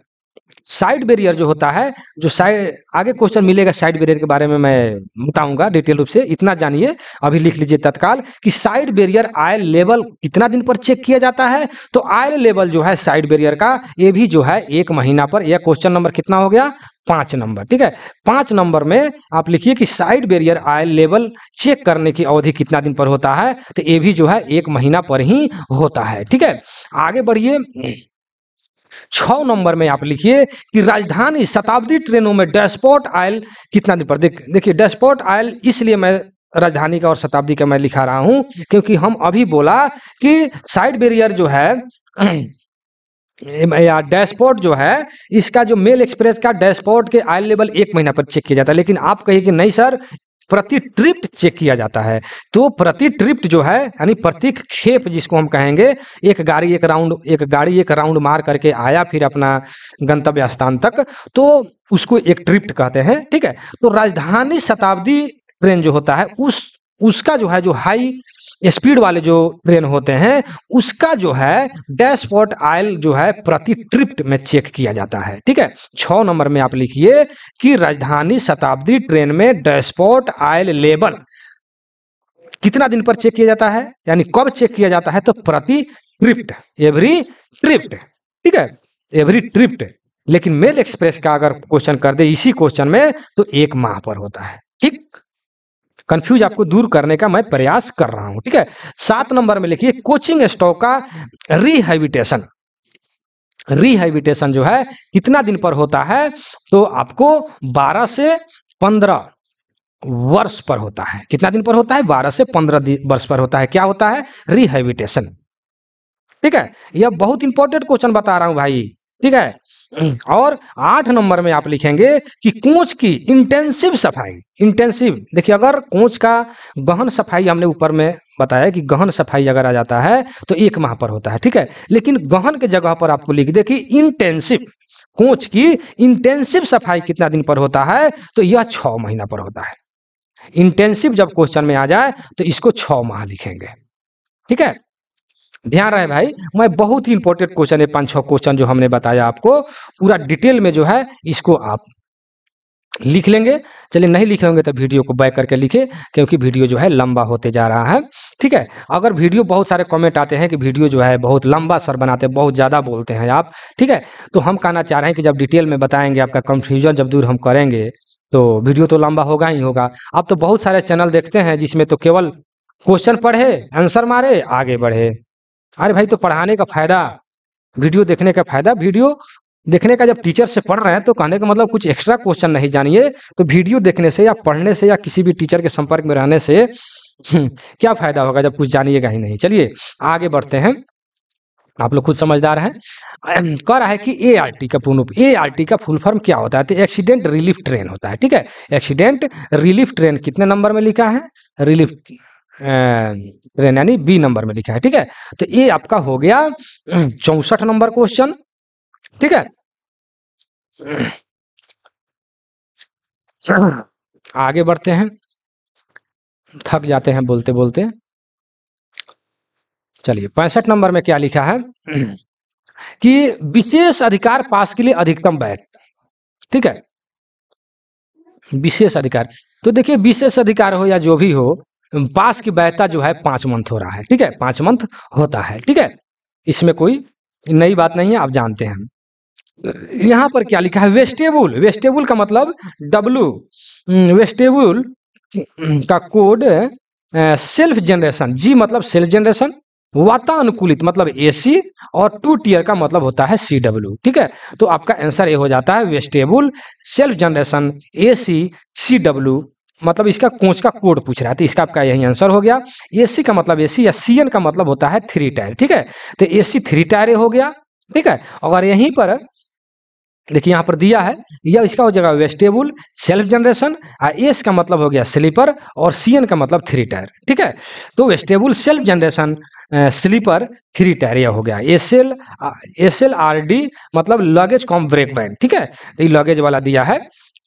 साइड बेरियर जो होता है जो साइड आगे क्वेश्चन मिलेगा साइड बेरियर के बारे में मैं बताऊंगा डिटेल रूप से इतना जानिए अभी लिख लीजिए तत्काल कि साइड बेरियर आयल लेवल कितना दिन पर चेक किया जाता है तो आयल लेवल जो है साइड बेरियर का ये भी जो है एक महीना पर यह क्वेश्चन नंबर कितना हो गया पांच नंबर ठीक है पांच नंबर में आप लिखिए कि side barrier oil level check करने की अवधि कितना दिन पर होता है तो ये भी जो है एक महीना पर ही होता है ठीक है आगे बढ़िए छ नंबर में आप लिखिए कि राजधानी शताब्दी ट्रेनों में डैशपोर्ट आयल कितना दिन पर देखिए डैशपोर्ट आयल इसलिए मैं राजधानी का और शताब्दी का मैं लिखा रहा हूं क्योंकि हम अभी बोला कि साइड बेरियर जो है या डैशपोर्ट जो है इसका जो मेल एक्सप्रेस का डैशपोर्ट के आयल लेवल एक महीना पर चेक किया जाता है लेकिन आप कहिए कि नहीं सर प्रति ट्रिप्ट चेक किया जाता है तो प्रति ट्रिप्ट जो है यानी प्रतीक खेप जिसको हम कहेंगे एक गाड़ी एक राउंड एक गाड़ी एक राउंड मार करके आया फिर अपना गंतव्य स्थान तक तो उसको एक ट्रिप्ट कहते हैं ठीक है तो राजधानी शताब्दी ट्रेन जो होता है उस उसका जो है जो हाई स्पीड वाले जो ट्रेन होते हैं उसका जो है डैशपोर्ट आयल जो है प्रति ट्रिप्ट में चेक किया जाता है ठीक है छ नंबर में आप लिखिए कि राजधानी शताब्दी ट्रेन में डैशबोर्ड आयल लेबल कितना दिन पर चेक किया जाता है यानी कब चेक किया जाता है तो प्रति ट्रिप्ट एवरी ट्रिप्ट ठीक है एवरी ट्रिप्ट लेकिन मेल एक्सप्रेस का अगर क्वेश्चन कर दे इसी क्वेश्चन में तो एक माह पर होता है कंफ्यूज आपको दूर करने का मैं प्रयास कर रहा हूं ठीक है सात नंबर में लिखिए कोचिंग स्टॉक का रिहेबिटेशन रिहेबिटेशन जो है कितना दिन पर होता है तो आपको 12 से 15 वर्ष पर होता है कितना दिन पर होता है 12 से 15 वर्ष पर होता है क्या होता है रिहेबिटेशन ठीक है यह बहुत इंपॉर्टेंट क्वेश्चन बता रहा हूं भाई ठीक है और आठ नंबर में आप लिखेंगे कि कोच की इंटेंसिव सफाई इंटेंसिव देखिए अगर कोच का गहन सफाई हमने ऊपर में बताया कि गहन सफाई अगर आ जाता है तो एक माह पर होता है ठीक है लेकिन गहन के जगह पर आपको लिख दे कि इंटेंसिव कोच की इंटेंसिव सफाई कितना दिन पर होता है तो यह छ महीना पर होता है इंटेंसिव जब क्वेश्चन में आ जाए तो इसको छ माह लिखेंगे ठीक है ध्यान रहे भाई मैं बहुत ही इंपॉर्टेंट क्वेश्चन है पांच छह क्वेश्चन जो हमने बताया आपको पूरा डिटेल में जो है इसको आप लिख लेंगे चलिए नहीं लिखे होंगे तो वीडियो को बैक करके लिखे क्योंकि वीडियो जो है लंबा होते जा रहा है ठीक है अगर वीडियो बहुत सारे कमेंट आते हैं कि वीडियो जो है बहुत लंबा सर बनाते हैं बहुत ज़्यादा बोलते हैं आप ठीक है तो हम कहना चाह रहे हैं कि जब डिटेल में बताएंगे आपका कन्फ्यूजन जब दूर हम करेंगे तो वीडियो तो लंबा होगा ही होगा आप तो बहुत सारे चैनल देखते हैं जिसमें तो केवल क्वेश्चन पढ़े आंसर मारे आगे बढ़े अरे भाई तो पढ़ाने का फायदा वीडियो देखने का फायदा वीडियो देखने का जब टीचर से पढ़ रहे हैं तो कहने का मतलब कुछ एक्स्ट्रा क्वेश्चन नहीं जानिए तो वीडियो देखने से या पढ़ने से या किसी भी टीचर के संपर्क में रहने से हम्म, क्या फायदा होगा जब कुछ जानिएगा ही नहीं चलिए आगे बढ़ते हैं आप लोग खुद समझदार हैं कह रहा है कि ए आर टी का पूर्ण ए आर टी का फुल फॉर्म क्या होता है तो एक्सीडेंट रिलीफ ट्रेन होता है ठीक है एक्सीडेंट रिलीफ ट्रेन कितने नंबर में लिखा है रिलीफ रेन यानी बी नंबर में लिखा है ठीक है तो ये आपका हो गया चौसठ नंबर क्वेश्चन ठीक है आगे बढ़ते हैं थक जाते हैं बोलते बोलते चलिए पैंसठ नंबर में क्या लिखा है कि विशेष अधिकार पास के लिए अधिकतम बैग ठीक है विशेष अधिकार तो देखिए विशेष अधिकार हो या जो भी हो पास की वैधता जो है पांच मंथ हो रहा है ठीक है पांच मंथ होता है ठीक है इसमें कोई नई बात नहीं है आप जानते हैं यहाँ पर क्या लिखा है वेस्टेबुल वेस्टेबुल का मतलब डब्लू वेस्टेबुल का कोड सेल्फ जनरेशन जी मतलब सेल्फ जनरेशन वातानुकूलित मतलब एसी और टू टीयर का मतलब होता है सी डब्ल्यू ठीक है तो आपका आंसर ये हो जाता है vestibule self generation AC C W मतलब इसका कोच का कोड पूछ रहा है तो इसका आपका यही आंसर हो गया एसी का मतलब एसी या सीएन का मतलब होता है थ्री टायर ठीक है तो एसी थ्री टायर हो गया ठीक है अगर यहीं पर देखिए यहाँ पर दिया है यह इसका हो जाएगा वेजिटेबुल सेल्फ जनरेशन और एस का मतलब हो गया स्लीपर और सीएन का मतलब थ्री टायर ठीक है तो vestibule self generation sleeper three tier यह हो गया S L S L R D मतलब लगेज कॉम ब्रेक वैन ठीक है ये लगेज वाला दिया है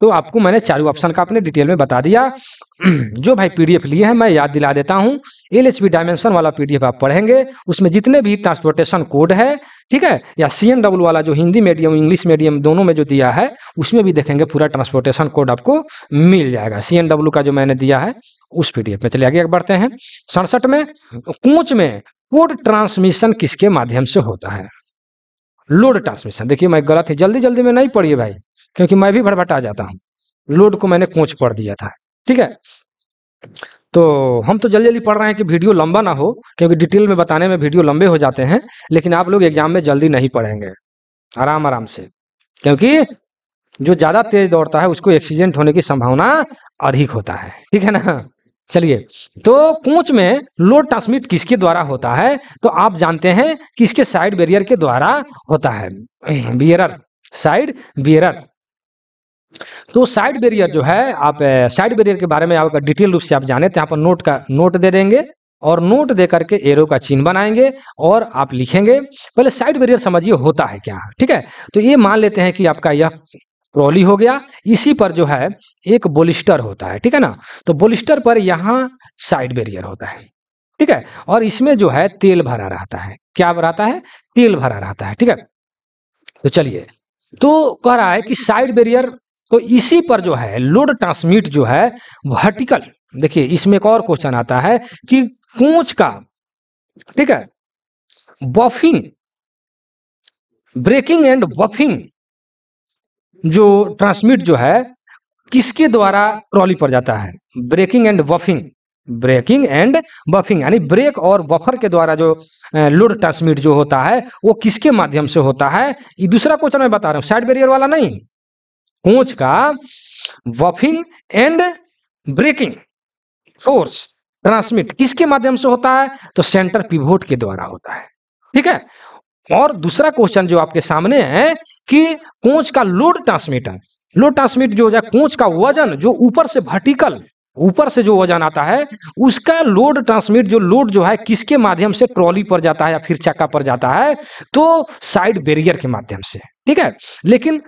तो आपको मैंने चारों ऑप्शन का अपने डिटेल में बता दिया जो भाई पीडीएफ लिए हैं मैं याद दिला देता हूं एल एच डायमेंशन वाला पीडीएफ आप पढ़ेंगे उसमें जितने भी ट्रांसपोर्टेशन कोड है ठीक है या सी एम वाला जो हिंदी मीडियम इंग्लिश मीडियम दोनों में जो दिया है उसमें भी देखेंगे पूरा ट्रांसपोर्टेशन कोड आपको मिल जाएगा सी का जो मैंने दिया है उस पीडीएफ में चले आगे बढ़ते हैं सड़सठ में कोच में कोड ट्रांसमिशन किसके माध्यम से होता है लोड ट्रांसमिशन देखिए मैं गलत है जल्दी जल्दी में नहीं पढ़िए भाई क्योंकि मैं भी भड़बटा जाता हूँ लोड को मैंने कोच पढ़ दिया था ठीक है तो हम तो जल्दी जल्दी पढ़ रहे हैं कि वीडियो लंबा ना हो क्योंकि डिटेल में बताने में वीडियो लंबे हो जाते हैं लेकिन आप लोग एग्जाम में जल्दी नहीं पढ़ेंगे आराम आराम से क्योंकि जो ज़्यादा तेज दौड़ता है उसको एक्सीडेंट होने की संभावना अधिक होता है ठीक है ना चलिए तो कोच में लोड ट्रांसमिट किसके द्वारा होता है तो आप जानते हैं किसके साइड बेरियर के द्वारा होता है बियर साइड बियर तो साइड बैरियर जो है आप साइड बैरियर के बारे में आप डिटेल रूप से आप जाने तो यहाँ पर नोट का नोट दे देंगे और नोट दे करके एरो का चिन्ह बनाएंगे और आप लिखेंगे पहले साइड बैरियर समझिए होता है क्या ठीक है तो ये मान लेते हैं कि आपका यह ट्रॉली हो गया इसी पर जो है एक बोलिस्टर होता है ठीक है ना तो बोलिस्टर पर यहाँ साइड बैरियर होता है ठीक है और इसमें जो है तेल भरा रहता है क्या रहता है तेल भरा रहता है ठीक है तो चलिए तो कह रहा है कि साइड बैरियर तो इसी पर जो है लोड ट्रांसमिट जो है वर्टिकल देखिए इसमें एक और क्वेश्चन आता है कि कोच का ठीक है बफिंग ब्रेकिंग एंड बफिंग जो ट्रांसमिट जो है किसके द्वारा ट्रॉली पर जाता है braking and buffing braking and buffing यानी ब्रेक और बफर के द्वारा जो लोड ट्रांसमिट जो होता है वो किसके माध्यम से होता है ये दूसरा क्वेश्चन मैं बता रहा हूं साइड बैरियर वाला नहीं कोच का buffing and braking force transmit किसके माध्यम से होता है तो सेंटर पिवोट के द्वारा होता है ठीक है और दूसरा क्वेश्चन जो आपके सामने है कि कोच का लोड ट्रांसमीटर लोड ट्रांसमिट जो हो जाए कोच का वजन जो ऊपर से वर्टिकल ऊपर से जो वजन आता है उसका लोड ट्रांसमिट जो लोड जो है किसके माध्यम से ट्रॉली पर जाता है या फिर चक्का पर जाता है तो साइड बेरियर के माध्यम से ठीक है लेकिन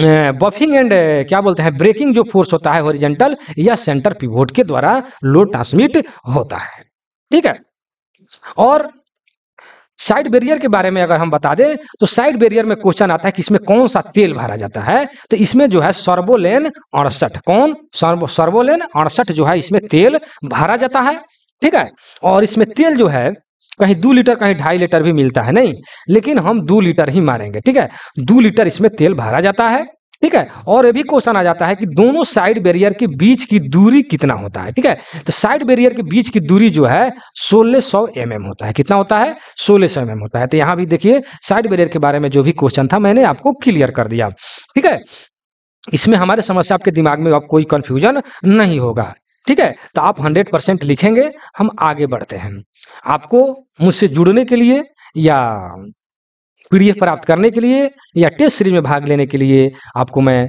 बफिंग एंड क्या बोलते हैं ब्रेकिंग जो फोर्स होता है ओरिजेंटल या सेंटर पिवोट के द्वारा लोड ट्रांसमिट होता है ठीक है और साइड बैरियर के बारे में अगर हम बता दें तो साइड बैरियर में क्वेश्चन आता है कि इसमें कौन सा तेल भरा जाता है तो इसमें जो है सर्वोलेन अड़सठ कौन सर्वो सर्वोलेन अड़सठ जो है इसमें तेल भरा जाता है ठीक है और इसमें तेल जो है कहीं दो लीटर कहीं ढाई लीटर भी मिलता है नहीं लेकिन हम दो लीटर ही मारेंगे ठीक है दो लीटर इसमें तेल भरा जाता है ठीक है और ये भी क्वेश्चन आ जाता है कि दोनों साइड बैरियर के बीच की दूरी कितना होता है ठीक है तो साइड बैरियर के बीच की दूरी जो है सोलह सौ एम होता है कितना होता है सोलह सौ एम होता है तो यहाँ भी देखिए साइड बैरियर के बारे में जो भी क्वेश्चन था मैंने आपको क्लियर कर दिया ठीक है इसमें हमारे समस्या आपके दिमाग में अब कोई कन्फ्यूजन नहीं होगा ठीक है तो आप 100 परसेंट लिखेंगे हम आगे बढ़ते हैं आपको मुझसे जुड़ने के लिए या पीडीएफ प्राप्त करने के लिए या टेस्ट सीरीज में भाग लेने के लिए आपको मैं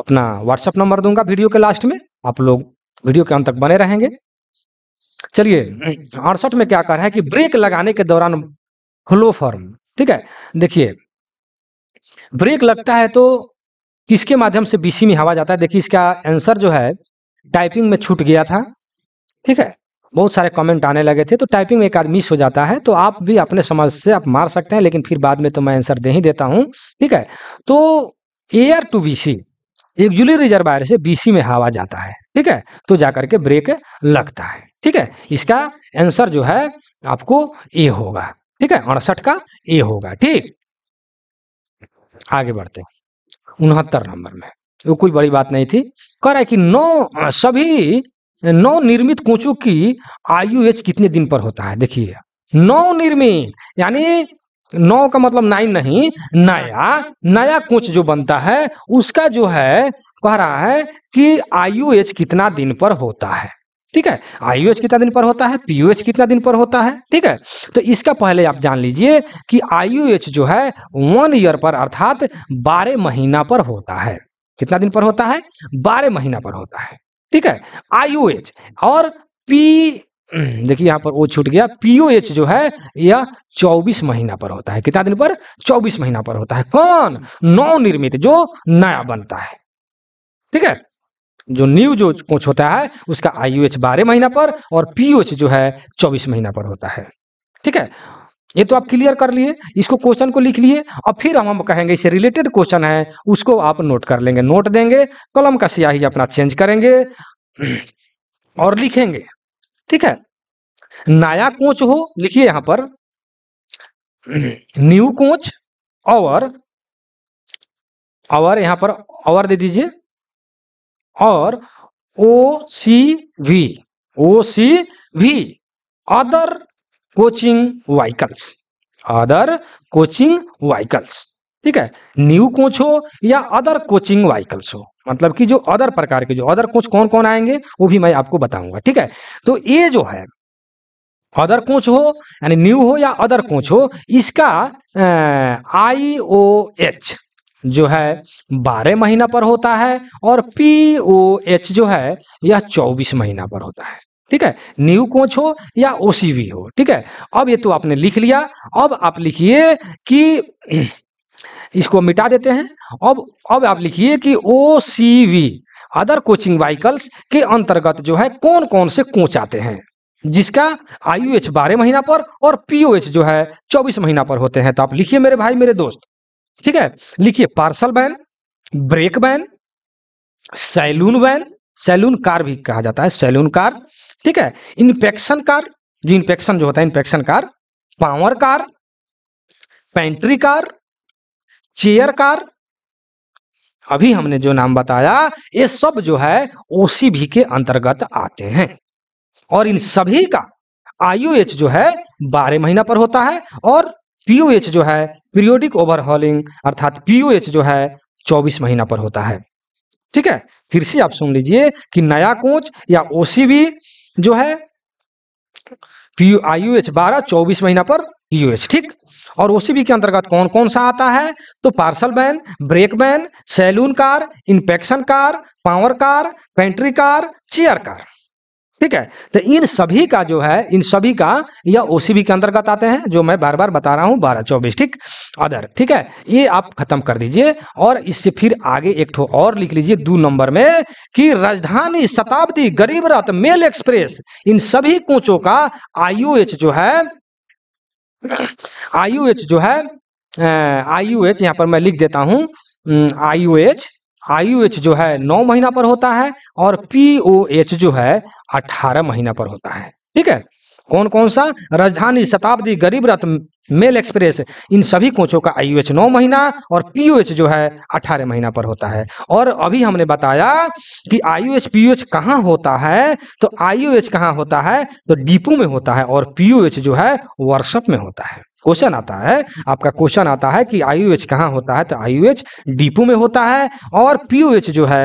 अपना व्हाट्सएप नंबर दूंगा वीडियो के लास्ट में आप लोग वीडियो के अंत तक बने रहेंगे चलिए अड़सठ में क्या कर रहा है कि ब्रेक लगाने के दौरान फ्लो फॉर्म ठीक है देखिए ब्रेक लगता है तो किसके माध्यम से बीसी में हवा जाता है देखिए इसका आंसर जो है टाइपिंग में छूट गया था ठीक है बहुत सारे कमेंट आने लगे थे तो टाइपिंग में एक आदमी मिस हो जाता है तो आप भी अपने समझ से आप मार सकते हैं लेकिन फिर बाद में तो मैं आंसर दे ही देता हूं ठीक है तो air to B C actually reservoir से बीसी में हवा जाता है ठीक है तो जाकर के ब्रेक लगता है ठीक है इसका आंसर जो है आपको ए होगा ठीक है अड़सठ का ए होगा ठीक आगे बढ़ते उनहत्तर नंबर में वो कोई बड़ी बात नहीं थी कह रहा है कि नौ सभी नौ निर्मित कोचों की आयु एच कितने दिन पर होता है देखिए नौ निर्मित यानी नौ का मतलब नाइन नहीं नया नया कोच जो बनता है उसका जो है कह रहा है कि आयु एच कितना दिन पर होता है ठीक है आयु एच कितना दिन पर होता है पीयू एच कितना दिन पर होता है ठीक है तो इसका पहले आप जान लीजिए कि आयु एच जो है वन ईयर पर अर्थात बारह महीना पर होता है कितना दिन पर होता है बारह महीना पर होता है ठीक है आयु एच और पी देखिए यहाँ पर वो छूट गया पीओ जो है यह 24 महीना पर होता है कितना दिन पर 24 महीना पर होता है कौन नौ निर्मित जो नया बनता है ठीक है जो न्यू जो कोच होता है उसका आयु एच बारह महीना पर और पीओ जो है चौबीस महीना पर होता है ठीक है ये तो आप क्लियर कर लिए इसको क्वेश्चन को लिख लिए और फिर हम हम कहेंगे इससे रिलेटेड क्वेश्चन है उसको आप नोट कर लेंगे नोट देंगे कलम का स्याही अपना चेंज करेंगे और लिखेंगे ठीक है नया कोच हो लिखिए यहां पर न्यू कोच और और यहां पर और दे दीजिए और O C V O C V other coaching vehicles other coaching vehicles ठीक है न्यू कोच हो या अदर कोचिंग वाइकल्स हो मतलब कि जो अदर प्रकार के जो अदर कोच कौन कौन आएंगे वो भी मैं आपको बताऊंगा ठीक है तो ये जो है अदर कोच हो यानी न्यू हो या अदर कोच हो इसका आई ओ एच जो है बारह महीना पर होता है और पी ओ एच जो है यह चौबीस महीना पर होता है ठीक है न्यू कोच हो या ओसीबी हो ठीक है अब ये तो आपने लिख लिया अब आप लिखिए कि इसको मिटा देते हैं अब अब आप लिखिए कि ओ अदर कोचिंग वाइकल्स के अंतर्गत जो है कौन कौन से कोच आते हैं जिसका आयु एच बारह महीना पर और पीओ एच जो है चौबीस महीना पर होते हैं तो आप लिखिए मेरे भाई मेरे दोस्त ठीक है लिखिए parcel van brake van saloon van saloon car भी कहा जाता है सैलून कार ठीक है इन्फेक्शन कार जो इंफेक्शन जो होता है infection car power car pantry car chair car अभी हमने जो नाम बताया ये सब जो है ओसीबी के अंतर्गत आते हैं और इन सभी का आईओएच जो है बारह महीना पर होता है और पीओएच जो है पीरियोडिक ओवरहॉलिंग अर्थात पीओएच जो है चौबीस महीना पर होता है ठीक है फिर से आप सुन लीजिए कि नया कोच या ओसीबी जो है पी आयु एच बारह चौबीस महीना पर यूएच ठीक और ओसीबी के अंतर्गत कौन कौन सा आता है तो parcel van brake van saloon car inspection car power car pantry car chair car ठीक है तो इन सभी का जो है इन सभी का यह ओसीबी के अंतर्गत आते हैं जो मैं बार बार बता रहा हूँ बारह चौबीस ठीक अदर ठीक है ये आप खत्म कर दीजिए और इससे फिर आगे एक ठो और लिख लीजिए दो नंबर में कि राजधानी शताब्दी गरीब रथ मेल एक्सप्रेस इन सभी कोचों का आईयूएच जो है आईयूएच जो है आईयूएच यहां पर मैं लिख देता हूं आईयूएच आई जो है नौ महीना पर होता है और पीओ एच जो है अठारह महीना पर होता है ठीक है कौन कौन सा राजधानी शताब्दी गरीब रथ मेल एक्सप्रेस इन सभी कोचों का आई नौ महीना और पीओएच जो है अठारह महीना पर होता है और अभी हमने बताया कि आई पीओएच कहाँ होता है तो आई कहाँ होता है तो डीपू में होता है और पीओएच जो है वर्षअप में होता है क्वेश्चन आता है आपका क्वेश्चन आता है कि आई यूएच कहाँ होता है तो आई यूएच डीपू में होता है और पी जो है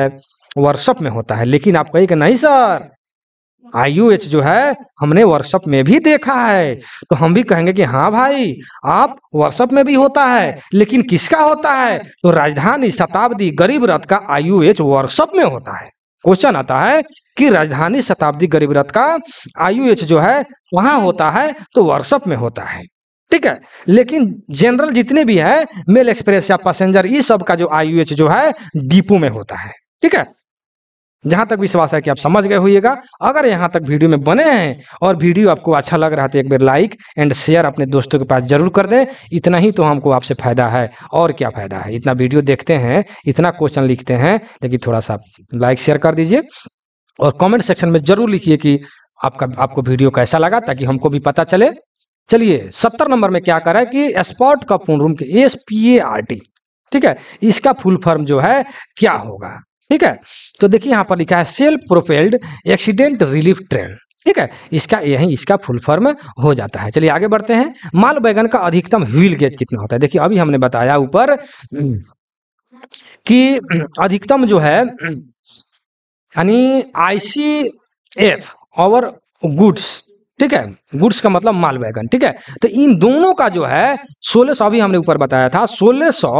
वर्कशॉप में होता है लेकिन आप कहिए नहीं सर आई यू एच जो है हमने वर्कशॉप में भी देखा है तो हम भी कहेंगे कि हाँ भाई आप वर्कशॉप में भी होता है लेकिन किसका होता है तो राजधानी शताब्दी गरीब रथ का आई यू एच वर्कशॉप में होता है क्वेश्चन आता है कि राजधानी शताब्दी गरीब रथ का आई यू एच जो है वहां होता है तो वर्कशॉप में होता है ठीक है लेकिन जनरल जितने भी है मेल एक्सप्रेस या पैसेंजर ये सब का जो आई जो है डिपो में होता है ठीक है जहां तक विश्वास है कि आप समझ गए होइएगा अगर यहां तक वीडियो में बने हैं और वीडियो आपको अच्छा लग रहा है तो एक बार लाइक एंड शेयर अपने दोस्तों के पास जरूर कर दें इतना ही तो हमको आपसे फायदा है और क्या फायदा है इतना वीडियो देखते हैं इतना क्वेश्चन लिखते हैं लेकिन थोड़ा सा लाइक शेयर कर दीजिए और कॉमेंट सेक्शन में जरूर लिखिए कि आपका आपको वीडियो कैसा लगा ताकि हमको भी पता चले चलिए सत्तर नंबर में क्या करा कि स्पॉट का पूर्ण रूम के S P A R T ठीक है इसका फुल फॉर्म जो है क्या होगा ठीक है तो देखिए यहाँ पर लिखा है self propelled accident relief train ठीक है इसका यही इसका फुल फॉर्म हो जाता है चलिए आगे बढ़ते हैं माल बैगन का अधिकतम व्हील गेज कितना होता है देखिए अभी हमने बताया ऊपर हम्म, कि अधिकतम जो है यानी आईसीएफ और गुड्स ठीक है गुड्स का मतलब माल वैगन ठीक है तो इन दोनों का जो है सोलह सौ भी हमने ऊपर बताया था सोलह सौ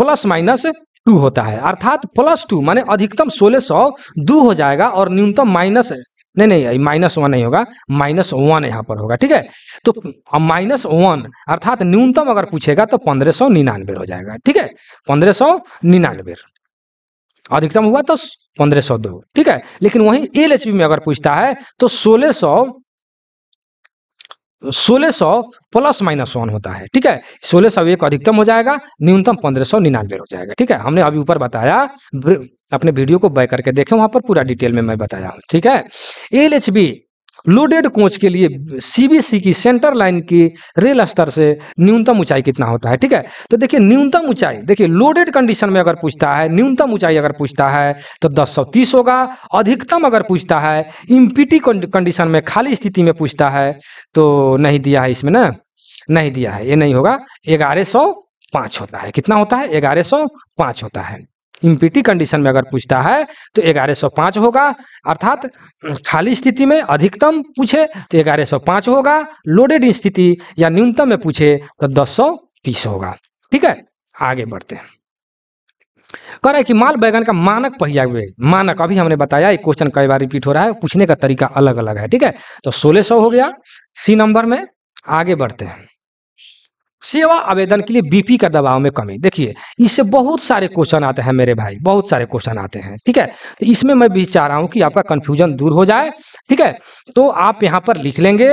प्लस माइनस टू होता है अर्थात प्लस टू माने अधिकतम सोलह सौ दो हो जाएगा और न्यूनतम माइनस नहीं नहीं माइनस वन नहीं होगा माइनस वन यहाँ पर होगा ठीक है तो माइनस वन अर्थात न्यूनतम अगर पूछेगा तो पंद्रह सौ निन्यानवे हो जाएगा ठीक है पंद्रह सौ निन्यानवे अधिकतम हुआ तो पंद्रह सौ दो ठीक है लेकिन वही एल में अगर पूछता है तो सोलह सौ सोलह सौ प्लस माइनस वन होता है ठीक है सोलह सौ एक अधिकतम हो जाएगा न्यूनतम पंद्रह सौ निन्यानवे हो जाएगा ठीक है हमने अभी ऊपर बताया अपने वीडियो को बाय करके देखें वहां पर पूरा डिटेल में मैं बताया हूं ठीक है L H B loaded coach के लिए सीबीसी की सेंटर लाइन की रेल स्तर से न्यूनतम ऊंचाई कितना होता है ठीक है तो देखिए न्यूनतम ऊंचाई देखिए लोडेड कंडीशन में अगर पूछता है न्यूनतम ऊंचाई अगर पूछता है तो दस सौ तीस होगा अधिकतम अगर पूछता है इम्पीटी कंडीशन में खाली स्थिति में पूछता है तो नहीं दिया है इसमें ना नहीं दिया है ये नहीं होगा ग्यारह सौ पांच होता है कितना होता है ग्यारह सौ पांच होता है इम्पिटी कंडीशन में अगर पूछता है तो ग्यारह सौ पाँच होगा अर्थात खाली स्थिति में अधिकतम पूछे तो ग्यारह सौ पाँच होगा लोडेड स्थिति या न्यूनतम में पूछे तो दस सौ तीस होगा ठीक है आगे बढ़ते हैं कह रहा है कि माल बैगन का मानक पहिया वेग मानक अभी हमने बताया एक क्वेश्चन कई बार रिपीट हो रहा है पूछने का तरीका अलग अलग है ठीक है तो सोलह सौ हो गया सी नंबर में आगे बढ़ते हैं सेवा आवेदन के लिए बीपी का दबाव में कमी देखिए इससे बहुत सारे क्वेश्चन आते हैं मेरे भाई बहुत सारे क्वेश्चन आते हैं ठीक है तो इसमें मैं भी चाह रहा हूं कि आपका कंफ्यूजन दूर हो जाए ठीक है तो आप यहाँ पर लिख लेंगे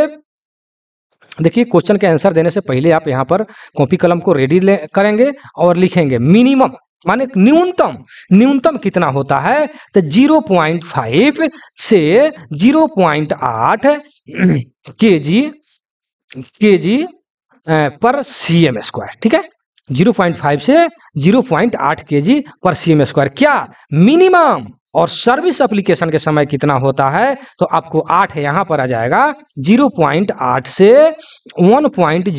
देखिए क्वेश्चन के आंसर देने से पहले आप यहाँ पर कॉपी कलम को रेडी करेंगे और लिखेंगे मिनिमम माने न्यूनतम न्यूनतम कितना होता है तो जीरो फाइव से जीरो आठ के जी के G per C M square ठीक है 0.5 से 0.8 G per C M square क्या मिनिमम और सर्विस एप्लीकेशन के समय कितना होता है तो आपको आठ है यहां पर आ जाएगा 0.8 से 1.0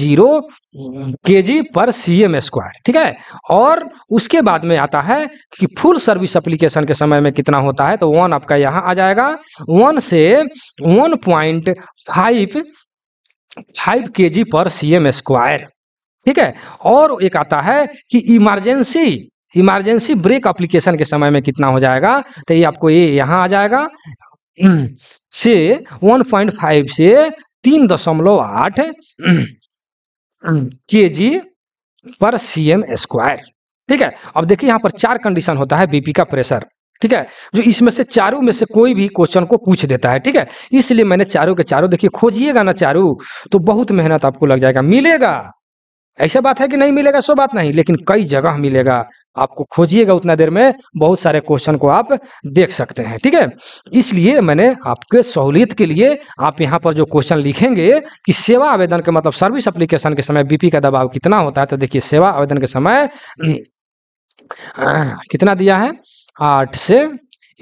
जी पर सीएम स्क्वायर ठीक है और उसके बाद में आता है कि फुल सर्विस एप्लीकेशन के समय में कितना होता है तो वन आपका यहां आ जाएगा वन से 1.5 फाइव के G per C M square ठीक है और एक आता है कि इमरजेंसी इमरजेंसी ब्रेक अप्लीकेशन के समय में कितना हो जाएगा तो ये आपको ये यहाँ आ जाएगा हम्म, से 1.5 से तीन दशमलव आठ हम्म, के G per C M square ठीक है अब देखिए यहाँ पर चार कंडीशन होता है बीपी का प्रेशर ठीक है जो इसमें से चारों में से कोई भी क्वेश्चन को पूछ देता है ठीक है इसलिए मैंने चारों के चारों देखिए खोजिएगा ना चारों तो बहुत मेहनत आपको लग जाएगा मिलेगा ऐसा बात है कि नहीं मिलेगा सो बात नहीं लेकिन कई जगह मिलेगा आपको खोजिएगा उतना देर में बहुत सारे क्वेश्चन को आप देख सकते हैं ठीक है इसलिए मैंने आपके सहूलियत के लिए आप यहाँ पर जो क्वेश्चन लिखेंगे कि सेवा आवेदन के मतलब सर्विस एप्लीकेशन के समय बीपी का दबाव कितना होता है तो देखिए सेवा आवेदन के समय हम्म, कितना दिया है आठ से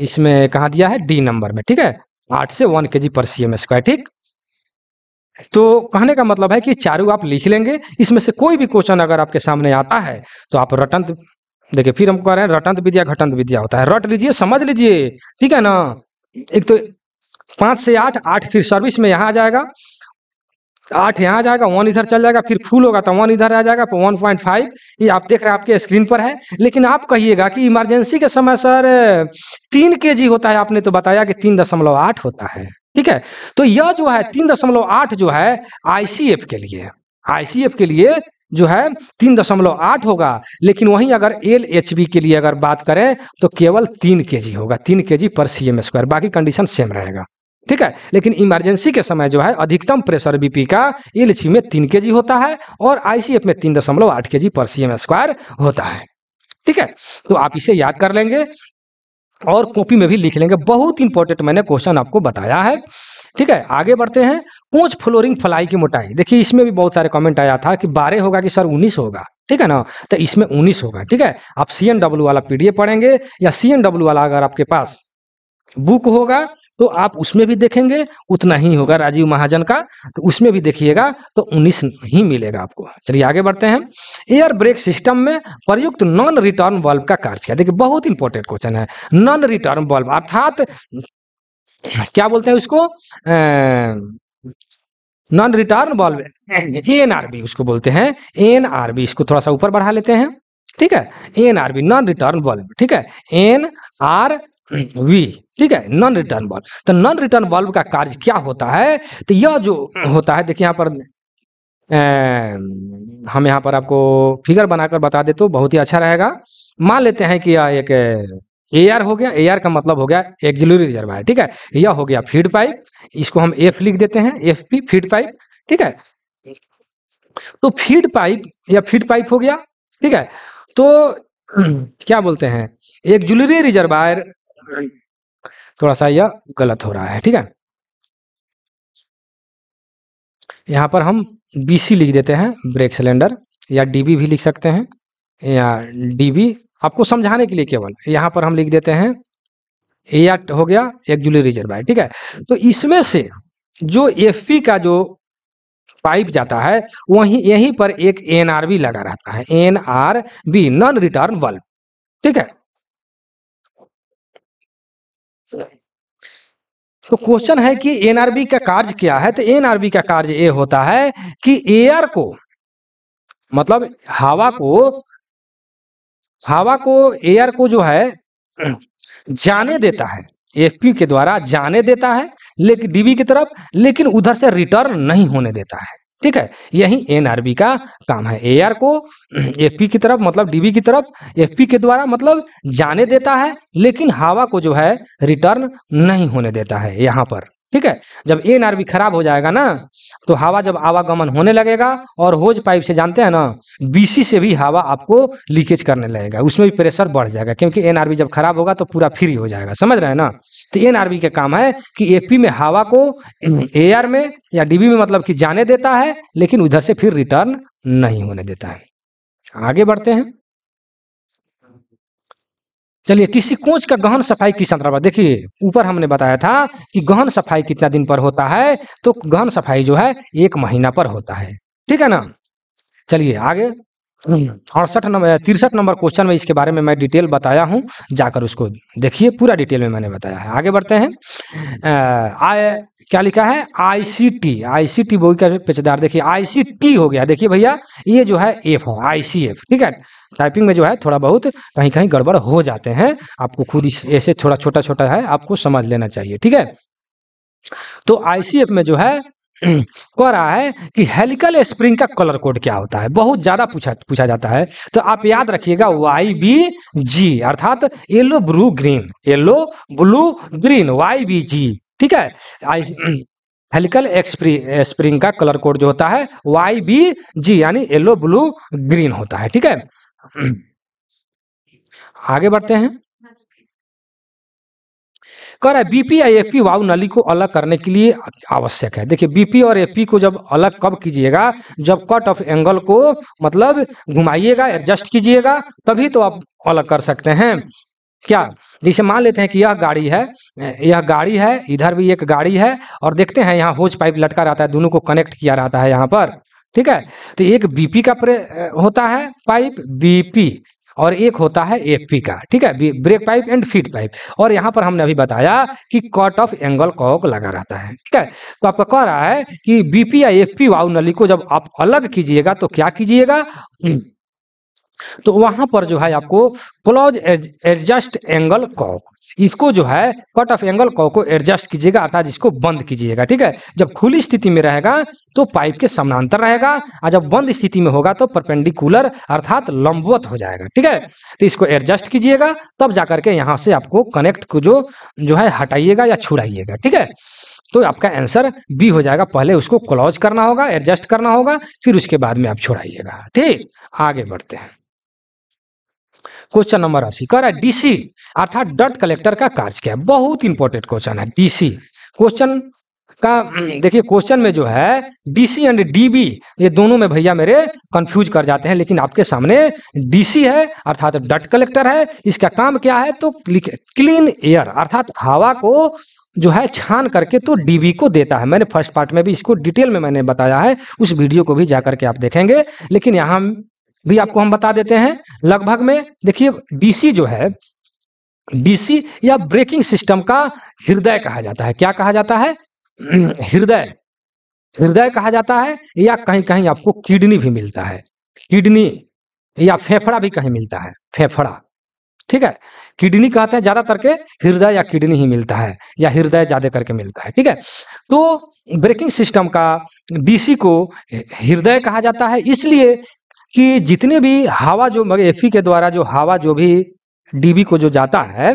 इसमें कहा दिया है डी नंबर में ठीक है आठ से वन के G per C M square ठीक तो कहने का मतलब है कि चारों आप लिख लेंगे इसमें से कोई भी क्वेश्चन अगर आपके सामने आता है तो आप रटंत देखिए फिर हम कह रहे हैं रटंत विद्या घटंत विद्या होता है रट लीजिए समझ लीजिए ठीक है ना एक तो पांच से आठ आठ फिर सर्विस में यहाँ आ जाएगा आठ यहाँ जाएगा वन इधर चल जाएगा फिर फुल होगा तो वन इधर आ जाएगा वन पॉइंट फाइव ये आप देख रहे हैं आपके स्क्रीन पर है लेकिन आप कहिएगा कि इमरजेंसी के समय सर तीन के जी होता है आपने तो बताया कि तीन दशमलव आठ होता है ठीक है तो यह जो है तीन दशमलव आठ जो है आईसीएफ के लिए आईसीएफ के लिए जो है तीन दशमलव आठ होगा लेकिन वहीं अगर एल एच बी के लिए अगर बात करें तो केवल तीन के जी होगा तीन K G per C M square बाकी कंडीशन सेम रहेगा ठीक है लेकिन इमरजेंसी के समय जो है अधिकतम प्रेशर बीपी का इलछी में तीन के होता है और आईसीएफ में तीन दशमलव आठ के पर सी एम स्क्वायर होता है ठीक है तो आप इसे याद कर लेंगे और कॉपी में भी लिख लेंगे बहुत इंपॉर्टेंट मैंने क्वेश्चन आपको बताया है ठीक है आगे बढ़ते हैं कोच फ्लोरिंग फ्लाई की मोटाई देखिए इसमें भी बहुत सारे कमेंट आया था कि बारह होगा कि सर उन्नीस होगा ठीक है ना तो इसमें उन्नीस होगा ठीक है आप सी वाला पीडीएफ पढ़ेंगे या सी वाला अगर आपके पास बुक होगा तो आप उसमें भी देखेंगे उतना ही होगा राजीव महाजन का तो उसमें भी देखिएगा तो 19 ही मिलेगा आपको चलिए आगे बढ़ते हैं एयर ब्रेक सिस्टम में प्रयुक्त नॉन रिटर्न बल्ब का कार्य क्या देखिए बहुत इंपॉर्टेंट क्वेश्चन है नॉन रिटर्न बल्ब अर्थात क्या बोलते हैं उसको नॉन रिटर्न बल्ब एनआरबी उसको बोलते हैं एनआरबी इसको थोड़ा सा ऊपर बढ़ा लेते हैं ठीक है एनआरबी नॉन रिटर्न बल्ब ठीक है एन आर वी ठीक है नॉन रिटर्न बल्ब तो नॉन रिटर्न बल्ब का कार्य क्या होता है तो यह जो होता है देखिए यहाँ पर ए, हम यहाँ पर आपको फिगर बनाकर बता दे तो बहुत ही अच्छा रहेगा मान लेते हैं कि यह एक ए आर हो गया ए आर का मतलब हो गया एक्जिलरी रिजर्वायर ठीक है यह हो गया फीड पाइप इसको हम एफ लिख देते हैं एफ पी फीड पाइप ठीक है तो फीड पाइप या फीड पाइप हो गया ठीक है तो क्या बोलते हैं एक्जुलरी रिजर्वायर थोड़ा सा यह गलत हो रहा है ठीक है यहाँ पर हम बीसी लिख देते हैं ब्रेक सिलेंडर या डीबी भी लिख सकते हैं या डीबी आपको समझाने के लिए केवल यहाँ पर हम लिख देते हैं ए हो गया एक्जुअली रिजर्वायर ठीक है तो इसमें से जो एफ का जो पाइप जाता है वहीं यहीं पर एक एनआरबी लगा रहता है एनआरबी नॉन रिटर्न बल्ब ठीक है तो क्वेश्चन है कि एनआरबी का कार्य क्या है तो एनआरबी का कार्य ये होता है कि एयर को मतलब हवा को हवा को एयर को जो है जाने देता है एफपी के द्वारा जाने देता है लेकिन डीबी की तरफ लेकिन उधर से रिटर्न नहीं होने देता है ठीक है यही एनआरबी का काम है एआर को एफपी की तरफ मतलब डीबी की तरफ एफपी के द्वारा मतलब जाने देता है लेकिन हवा को जो है रिटर्न नहीं होने देता है यहाँ पर ठीक है जब ए एनआरबी खराब हो जाएगा ना तो हवा जब आवागमन होने लगेगा और होज पाइप से जानते हैं ना बीसी से भी हवा आपको लीकेज करने लगेगा उसमें भी प्रेशर बढ़ जाएगा क्योंकि एनआरबी जब खराब होगा तो पूरा फ्री हो जाएगा समझ रहे हैं ना तो एनआरबी का काम है कि एपी में हवा को ए में या डीबी में मतलब कि जाने देता है लेकिन उधर से फिर रिटर्न नहीं होने देता है आगे बढ़ते हैं चलिए किसी कोच का गहन सफाई किस अंतराल पर देखिए ऊपर हमने बताया था कि गहन सफाई कितना दिन पर होता है तो गहन सफाई जो है एक महीना पर होता है ठीक है ना चलिए आगे अड़सठ नंबर तिरसठ नंबर क्वेश्चन में इसके बारे में मैं डिटेल बताया हूँ जाकर उसको देखिए पूरा डिटेल में मैंने बताया है आगे बढ़ते हैं आ, क्या लिखा है आईसीटी आईसीटी बोगी का पेचेदार देखिए आईसीटी हो गया देखिए भैया ये जो है एफ हो आईसीएफ ठीक है टाइपिंग में जो है थोड़ा बहुत कहीं कहीं गड़बड़ हो जाते हैं आपको खुद ऐसे थोड़ा छोटा छोटा है आपको समझ लेना चाहिए ठीक है तो आईसीएफ में जो है कह रहा है कि हेलिकल स्प्रिंग का कलर कोड क्या होता है बहुत ज्यादा पूछा पूछा जाता है तो आप याद रखिएगा वाई बी जी अर्थात yellow blue green yellow blue green Y B G ठीक है आई हेलिकल स्प्रिंग का कलर कोड जो होता है वाई बी जी यानी येलो ब्लू ग्रीन होता है ठीक है आगे बढ़ते हैं कह रहा है बीपी या एफपी वायु नली को अलग करने के लिए आवश्यक है देखिए बीपी और एफपी को जब अलग कब कीजिएगा जब कट ऑफ एंगल को मतलब घुमाइएगा एडजस्ट कीजिएगा तभी तो आप अलग कर सकते हैं क्या जैसे मान लेते हैं कि यह गाड़ी है यह गाड़ी है इधर भी एक गाड़ी है और देखते हैं यहाँ होज पाइप लटका रहता है दोनों को कनेक्ट किया रहता है यहाँ पर ठीक है तो एक बीपी का होता है पाइप बीपी और एक होता है पी का ठीक है brake pipe and feed pipe और यहाँ पर हमने अभी बताया कि कट ऑफ एंगल कॉक लगा रहता है ठीक है तो आपका कह रहा है कि बीपी या एफ पी वायु नली को जब आप अलग कीजिएगा तो क्या कीजिएगा तो वहां पर जो है आपको क्लोज एडजस्ट एंगल कॉक इसको जो है कट ऑफ एंगल कॉक को एडजस्ट कीजिएगा अर्थात इसको बंद कीजिएगा ठीक है जब खुली स्थिति में रहेगा तो पाइप के समानांतर रहेगा और जब बंद स्थिति में होगा तो परपेंडिकुलर अर्थात लंबवत हो जाएगा ठीक है तो इसको एडजस्ट कीजिएगा तब जाकर के यहाँ से आपको कनेक्ट को जो जो है हटाइएगा या छुड़ाइएगा ठीक है तो आपका आंसर बी हो जाएगा पहले उसको क्लोज करना होगा एडजस्ट करना होगा फिर उसके बाद में आप छोड़ाइएगा ठीक आगे बढ़ते हैं क्वेश्चन नंबर अस्सी कह रहा है डीसी अर्थात डट कलेक्टर का कार्य क्या है बहुत इंपॉर्टेंट क्वेश्चन है डीसी क्वेश्चन का देखिए क्वेश्चन में जो है डीसी एंड डीबी ये दोनों में भैया मेरे कंफ्यूज कर जाते हैं लेकिन आपके सामने डीसी है अर्थात डट कलेक्टर है इसका काम क्या है तो क्लीन एयर अर्थात हवा को जो है छान करके तो डीबी को देता है मैंने फर्स्ट पार्ट में भी इसको डिटेल में मैंने बताया है उस वीडियो को भी जाकर के आप देखेंगे लेकिन यहाँ भी आपको हम बता देते हैं लगभग में देखिए डीसी जो है डीसी या ब्रेकिंग सिस्टम का हृदय कहा जाता है क्या कहा जाता है हृदय हृदय कहा जाता है या कहीं कहीं आपको किडनी भी मिलता है किडनी या फेफड़ा भी कहीं मिलता है फेफड़ा ठीक है किडनी कहते हैं ज्यादातर के हृदय या किडनी ही मिलता है या हृदय ज्यादा करके मिलता है ठीक है तो ब्रेकिंग सिस्टम का डीसी को हृदय कहा जाता है इसलिए कि जितने भी हवा जो मगर एफी के द्वारा जो हवा जो भी डीबी को जो जाता है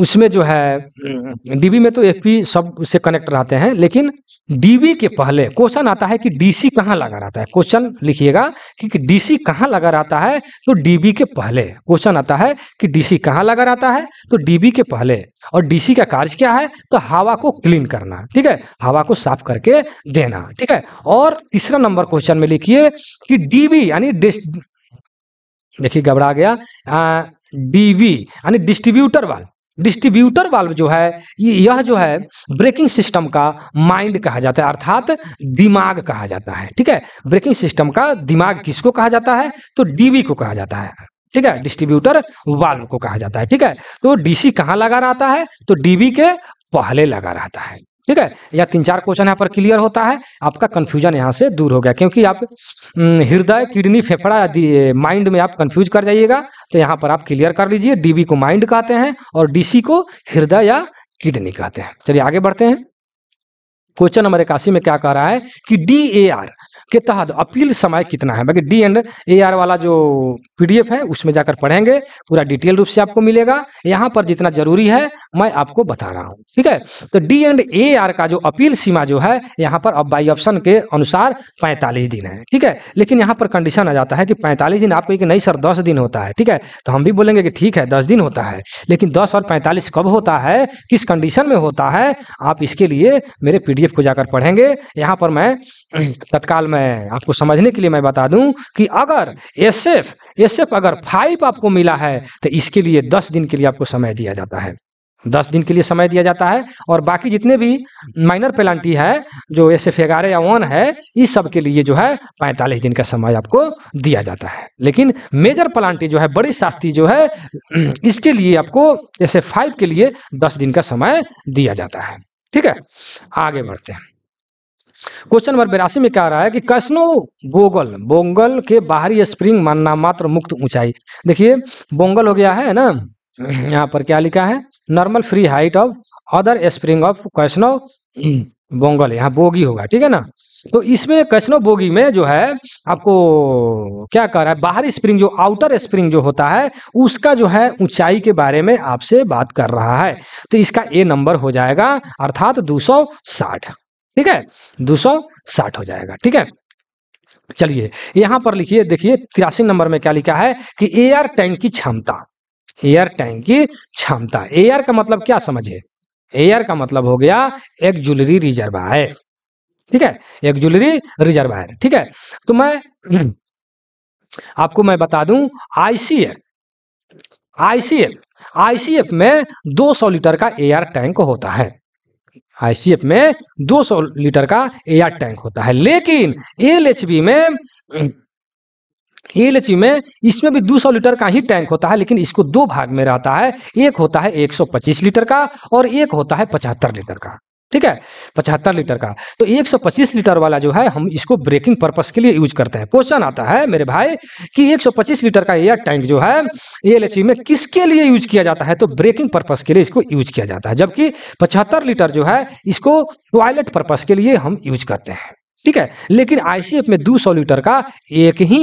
उसमें जो है डीबी हम्म। में तो एफ पी सब उससे कनेक्ट रहते हैं लेकिन डीबी के पहले क्वेश्चन आता है कि डीसी कहाँ लगा रहता है क्वेश्चन लिखिएगा कि डीसी कहाँ लगा रहता है तो डीबी के पहले क्वेश्चन आता है कि डीसी कहाँ लगा रहता है तो डीबी के पहले और डीसी का कार्य क्या है तो हवा को क्लीन करना ठीक है हवा को साफ करके देना ठीक है और तीसरा नंबर क्वेश्चन में लिखिए कि डीबी यानी देखिए घबरा गया डीबी यानी डिस्ट्रीब्यूटर वाल डिस्ट्रीब्यूटर वाल्व जो है यह जो है ब्रेकिंग सिस्टम का माइंड कहा जाता है अर्थात दिमाग कहा जाता है ठीक है ब्रेकिंग सिस्टम का दिमाग किसको कहा जाता है तो डीवी को कहा जाता है ठीक है डिस्ट्रीब्यूटर वाल्व को कहा जाता है ठीक है तो डीसी कहां लगा रहता है तो डीबी के पहले लगा रहता है ठीक है या तीन चार क्वेश्चन यहाँ पर क्लियर होता है आपका कंफ्यूजन यहाँ से दूर हो गया क्योंकि आप हम्म, हृदय किडनी फेफड़ा आदि माइंड में आप कंफ्यूज कर जाइएगा तो यहाँ पर आप क्लियर कर लीजिए डीबी को माइंड कहते हैं और डीसी को हृदय या किडनी कहते हैं चलिए आगे बढ़ते हैं क्वेश्चन नंबर इक्यासी में क्या कह रहा है कि डी ए आर के तहत अपील समय कितना है बाकी डी एंड ए आर वाला जो पीडीएफ है उसमें जाकर पढ़ेंगे पूरा डिटेल रूप से आपको मिलेगा यहाँ पर जितना जरूरी है मैं आपको बता रहा हूँ ठीक है तो डी एंड ए आर का जो अपील सीमा जो है यहाँ पर अब बाई ऑप्शन के अनुसार पैंतालीस दिन है ठीक है लेकिन यहाँ पर कंडीशन आ जाता है कि पैंतालीस दिन आपको एक नहीं सर दस दिन होता है ठीक है तो हम भी बोलेंगे कि ठीक है दस दिन होता है लेकिन दस और पैंतालीस कब होता है किस कंडीशन में होता है आप इसके लिए मेरे पी को जाकर पढ़ेंगे यहाँ पर मैं तत्काल में है आपको समझने के लिए मैं बता दूं कि अगर एस एफ एस एफ अगर फाइव आपको मिला है तो इसके लिए दस दिन के लिए आपको समय दिया जाता है दस दिन के लिए समय दिया जाता है और बाकी जितने भी माइनर पेनाल्टी है जो एस एफ ग्यारह या वन है इस सब के लिए जो है पैंतालीस दिन का समय आपको दिया जाता है लेकिन मेजर पेनाल्टी जो है बड़ी शास्ति जो है इसके लिए आपको एस एफ फाइव के लिए दस दिन का समय दिया जाता है ठीक है आगे बढ़ते हैं क्वेश्चन नंबर बिरासी में क्या रहा है कि कैसनो बोगल बोंगल के बाहरी स्प्रिंग मानना मात्र मुक्त ऊंचाई देखिए बोंगल हो गया है ना यहाँ पर क्या लिखा है normal free height of other spring of कैसनो बोंगल यहाँ बोगी होगा ठीक है ना तो इसमें कैसनो बोगी में जो है आपको क्या कह रहा है बाहरी स्प्रिंग जो आउटर स्प्रिंग जो होता है उसका जो है ऊंचाई के बारे में आपसे बात कर रहा है तो इसका ए नंबर हो जाएगा अर्थात दो ठीक है दो हो जाएगा ठीक है चलिए यहां पर लिखिए देखिए तिरासी नंबर में क्या लिखा है कि एयर टैंक की क्षमता एयर टैंक की क्षमता एयर का मतलब क्या समझे एयर का मतलब हो गया एक ज्वेलरी रिजर्वायर ठीक है एक ज्वेलरी रिजर्वायर ठीक है तो मैं आपको मैं बता दूं आईसीएफ आईसीएफ आईसीएफ में 200 लीटर का एयर टैंक होता है आईसीएफ में 200 लीटर का एयर टैंक होता है लेकिन एलएचबी में एल में इसमें भी 200 लीटर का ही टैंक होता है लेकिन इसको दो भाग में रहता है एक होता है 125 लीटर का और एक होता है 75 लीटर का ठीक है पचहत्तर लीटर का तो 125 लीटर वाला जो है हम इसको ब्रेकिंग पर्पस के लिए यूज करते हैं क्वेश्चन आता है मेरे भाई कि 125 लीटर का एयर टैंक जो है एल में किसके लिए यूज किया जाता है तो ब्रेकिंग पर्पस के लिए इसको यूज किया जाता है जबकि पचहत्तर लीटर जो है इसको टॉयलेट पर्पस के लिए हम यूज करते हैं ठीक है लेकिन आईसीएफ में 200 लीटर का एक ही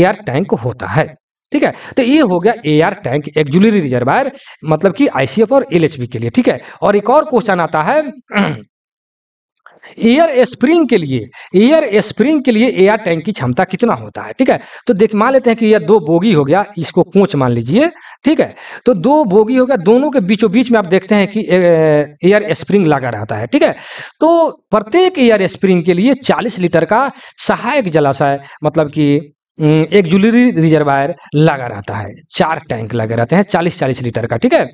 एयर टैंक होता है ठीक है तो ये हो गया एआर टैंक एक्जुलरी रिजर्वायर मतलब कि आईसीएफ और एलएचबी के लिए ठीक है और एक और क्वेश्चन आता है एयर स्प्रिंग के लिए एयर स्प्रिंग के लिए एयर टैंक की क्षमता कितना होता है ठीक है तो देख मान लेते हैं कि यह दो बोगी हो गया इसको कोच मान लीजिए ठीक है तो दो बोगी हो गया दोनों के बीचों बीच में आप देखते हैं कि एयर स्प्रिंग लगा रहता है ठीक है तो प्रत्येक एयर स्प्रिंग के लिए 40 लीटर का सहायक जलाशय मतलब कि हम्म, एक ज्वेलरी रिजर्वायर लगा रहता है चार टैंक लगे रहते हैं चालीस चालीस लीटर का ठीक है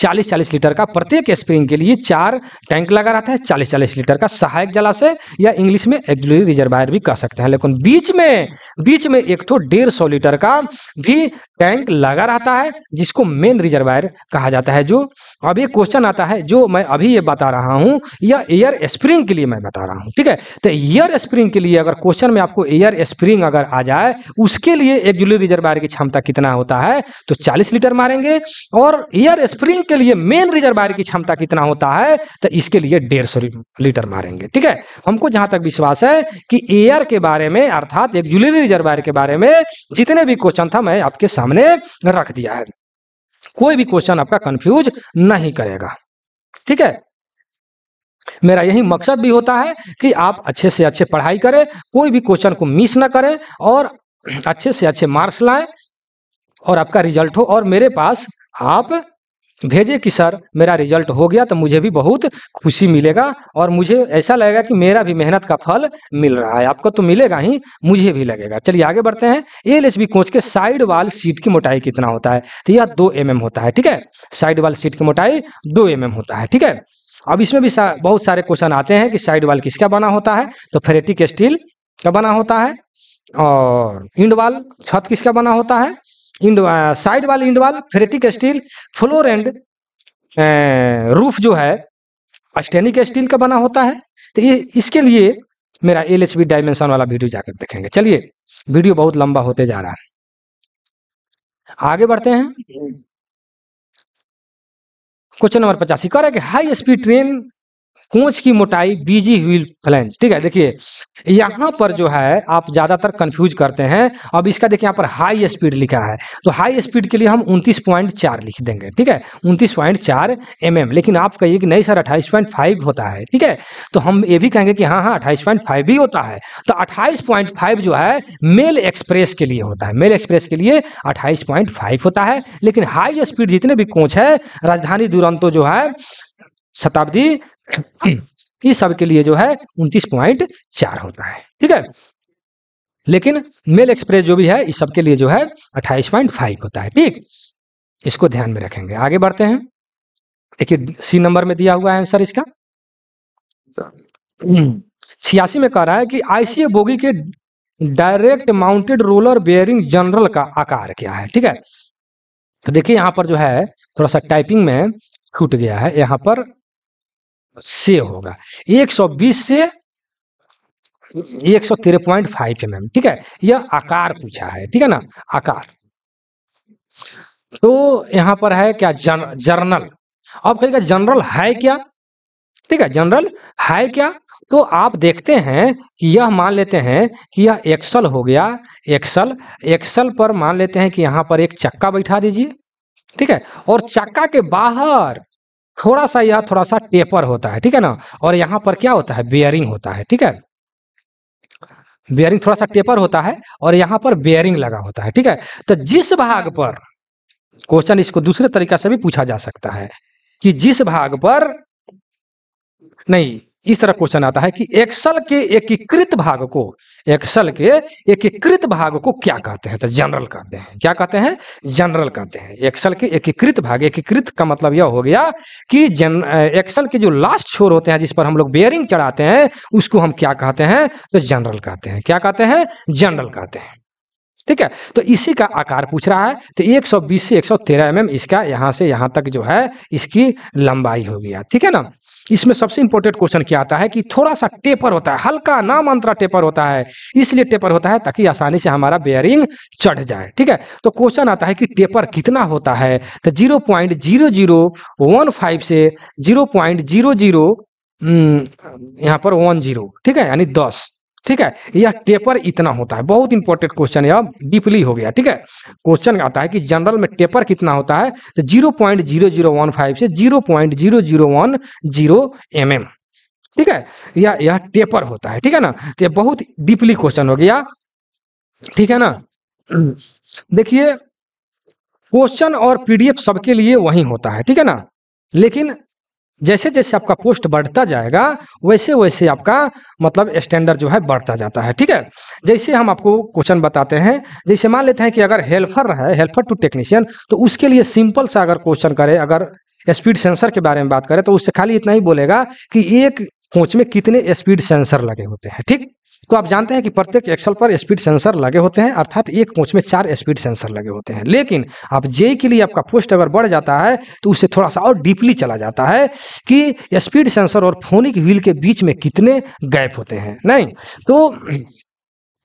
चालीस चालीस लीटर का प्रत्येक स्प्रिंग के लिए चार टैंक लगा रहता है चालीस चालीस लीटर का सहायक जलाशय या इंग्लिश में एक्जुलरी रिजर्वायर भी कह सकते हैं लेकिन बीच में बीच में एक तो डेढ़ सौ लीटर का भी टैंक लगा रहता है जिसको मेन रिजर्वायर कहा जाता है जो अब ये क्वेश्चन आता है जो मैं अभी ये बता रहा हूँ या एयर स्प्रिंग के लिए मैं बता रहा हूँ ठीक है तो एयर स्प्रिंग के लिए अगर क्वेश्चन में आपको एयर स्प्रिंग अगर आ जाए उसके लिए एक्जुलरी रिजर्वायर की क्षमता कितना होता है तो चालीस लीटर मारेंगे और एयर स्प्रिंग दिन के लिए मेन रिजर्वायर की क्षमता कितना होता है तो इसके लिए डेढ़ सौ लीटर मारेंगे ठीक है हमको जहां तक विश्वास है कि एयर के बारे में अर्थात एक जुलरी रिजर्वायर के बारे में जितने भी क्वेश्चन था मैं आपके सामने रख दिया है कोई भी क्वेश्चन आपका कंफ्यूज नहीं करेगा ठीक है मेरा यही मकसद भी होता है कि आप अच्छे से अच्छे पढ़ाई करें कोई भी क्वेश्चन को मिस ना करें और अच्छे से अच्छे मार्क्स लाएं और आपका रिजल्ट हो और मेरे पास आप भेजे कि सर मेरा रिजल्ट हो गया तो मुझे भी बहुत खुशी मिलेगा और मुझे ऐसा लगेगा कि मेरा भी मेहनत का फल मिल रहा है आपको तो मिलेगा ही मुझे भी लगेगा चलिए आगे बढ़ते हैं एल एस बी कोच के साइड वाल सीट की मोटाई कितना होता है तो यह दो एम होता है ठीक है साइड वाल सीट की मोटाई दो एम होता है ठीक है अब इसमें भी सा, बहुत सारे क्वेश्चन आते हैं कि साइड वाल किसका बना होता है तो फेरेटिक स्टील का बना होता है और इंड वाल छत किसका बना होता है end side wall end wall ferritic steel floor and roof जो है स्टेनिक स्टील का बना होता है तो ये इसके लिए मेरा एल एच बी डायमेंशन वाला वीडियो जाकर देखेंगे चलिए वीडियो बहुत लंबा होते जा रहा है आगे बढ़ते हैं क्वेश्चन हम्म। नंबर पचासी करें कि हाई स्पीड ट्रेन कोच की मोटाई बीजी व्हील फ्लैंज ठीक है देखिए यहाँ पर जो है आप ज़्यादातर कंफ्यूज करते हैं अब इसका देखिए यहाँ पर हाई स्पीड लिखा है तो हाई स्पीड के लिए हम उनतीस पॉइंट चार लिख देंगे ठीक है उनतीस पॉइंट चार एम एम लेकिन आप कहिए कि नहीं सर अट्ठाईस पॉइंट फाइव होता है ठीक है तो हम ये भी कहेंगे कि हाँ हाँ अट्ठाईस पॉइंट फाइव भी होता है तो अट्ठाईस पॉइंट फाइव जो है मेल एक्सप्रेस के लिए होता है मेल एक्सप्रेस के लिए अट्ठाईस पॉइंट फाइव होता है लेकिन हाई स्पीड जितने भी कोच है राजधानी दुरंतो जो है शताब्दी इस सब के लिए जो है उनतीस पॉइंट चार होता है ठीक है लेकिन मेल एक्सप्रेस जो भी है इस सब के लिए जो है अट्ठाईस पॉइंट फाइव होता है ठीक इसको ध्यान में रखेंगे आगे बढ़ते हैं देखिए सी नंबर में दिया हुआ है आंसर इसका हम्म। छियासी में कह रहा है कि आईसीए बोगी के direct mounted roller bearing journal का आकार क्या है ठीक है तो देखिए यहाँ पर जो है थोड़ा सा टाइपिंग में छूट गया है यहाँ पर से होगा 120 से एक सौ तेरह पॉइंट फाइव एम एम ठीक है यह आकार पूछा है ठीक है ना आकार तो यहां पर है क्या जन, जर्नल अब कहेगा जनरल है क्या ठीक है जनरल है क्या तो आप देखते हैं कि यह मान लेते हैं कि यह एक्सल हो गया एक्सल एक्सल पर मान लेते हैं कि यहां पर एक चक्का बैठा दीजिए ठीक है और चक्का के बाहर थोड़ा सा यह थोड़ा सा टेपर होता है ठीक है ना और यहाँ पर क्या होता है बियरिंग होता है ठीक है बियरिंग थोड़ा सा टेपर होता है और यहाँ पर बियरिंग लगा होता है ठीक है तो जिस भाग पर क्वेश्चन इसको दूसरे तरीका से भी पूछा जा सकता है कि जिस भाग पर नहीं इस तरह क्वेश्चन आता है कि एक्सल के एकीकृत भाग को एक्सल के एकीकृत भाग को क्या कहते हैं तो जनरल कहते हैं क्या कहते हैं जनरल कहते हैं एक्सल के एकीकृत भाग एकीकृत का मतलब यह हो गया कि जन एक्सल के जो लास्ट छोर होते हैं जिस पर हम लोग बेयरिंग चढ़ाते हैं उसको हम क्या कहते हैं तो जनरल कहते हैं क्या कहते हैं जनरल कहते हैं ठीक है तो इसी का आकार पूछ रहा है तो 120 से 113 सौ mm इसका यहां से यहाँ तक जो है इसकी लंबाई हो गया ठीक है ना इसमें सबसे इंपॉर्टेंट क्वेश्चन क्या आता है कि थोड़ा सा टेपर होता है हल्का नाम अंतरा टेपर होता है इसलिए टेपर होता है ताकि आसानी से हमारा बेयरिंग चढ़ जाए ठीक है तो क्वेश्चन आता है कि टेपर कितना होता है तो zero point zero zero one five से जीरो पॉइंट जीरो जीरो यहाँ पर वन जीरो ठीक है यानी दस ठीक है यह टेपर इतना होता है बहुत इंपॉर्टेंट क्वेश्चन है अब डीपली हो गया ठीक है क्वेश्चन आता है कि जनरल में टेपर कितना होता है तो zero point zero zero one five से zero point zero zero one zero M M ठीक है या यह टेपर होता है ठीक है ना तो यह बहुत डीपली क्वेश्चन हो गया ठीक है ना देखिए क्वेश्चन और पीडीएफ सबके लिए वही होता है ठीक है ना लेकिन जैसे जैसे आपका पोस्ट बढ़ता जाएगा वैसे वैसे आपका मतलब स्टैंडर्ड जो है बढ़ता जाता है ठीक है जैसे हम आपको क्वेश्चन बताते हैं जैसे मान लेते हैं कि अगर हेल्पर है हेल्पर टू टेक्नीशियन तो उसके लिए सिंपल सा अगर क्वेश्चन करे अगर स्पीड सेंसर के बारे में बात करें तो उससे खाली इतना ही बोलेगा कि एक होच में कितने स्पीड सेंसर लगे होते हैं ठीक तो आप जानते हैं कि प्रत्येक एक्सल पर स्पीड सेंसर लगे होते हैं अर्थात एक कोच में चार स्पीड सेंसर लगे होते हैं लेकिन आप जे के लिए आपका पोस्ट अगर बढ़ जाता है तो उसे थोड़ा सा और डीपली चला जाता है कि स्पीड सेंसर और फोनिक व्हील के बीच में कितने गैप होते हैं नहीं तो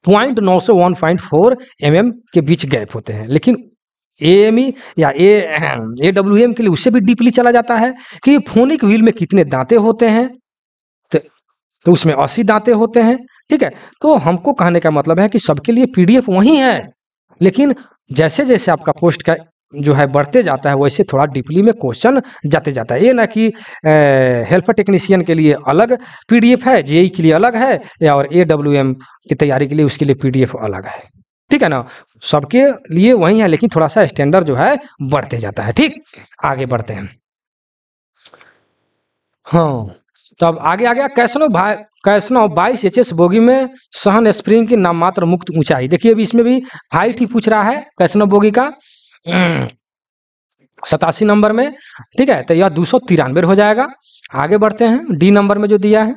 पॉइंट नौ सौ one point four M M के बीच गैप होते हैं लेकिन ए एम ई या ए ए डब्ल्यू एम के लिए उससे भी डीपली चला जाता है कि फोनिक व्हील में कितने दांते होते हैं तो उसमें अस्सी दांते होते हैं ठीक है तो हमको कहने का मतलब है कि सबके लिए पीडीएफ वही है लेकिन जैसे जैसे आपका पोस्ट का जो है बढ़ते जाता है वैसे थोड़ा डीपली में क्वेश्चन जाते जाता है ये ना कि हेल्पर टेक्नीशियन के लिए अलग पीडीएफ है जेई के लिए अलग है और ए डब्ल्यू एम की तैयारी के लिए उसके लिए पीडीएफ अलग है ठीक है ना सबके लिए वही है लेकिन थोड़ा सा स्टैंडर्ड जो है बढ़ते जाता है ठीक आगे बढ़ते हैं हाँ तो अब आगे आ गया कैसनो भाई कैसनो बाईस एच एस बोगी में सहन स्प्रिंग की नाममात्र मुक्त ऊंचाई देखिए अभी इसमें भी हाइट ही पूछ रहा है कैसनो बोगी का सतासी नंबर में ठीक है तो यह दो सौ हो जाएगा आगे बढ़ते हैं डी नंबर में जो दिया है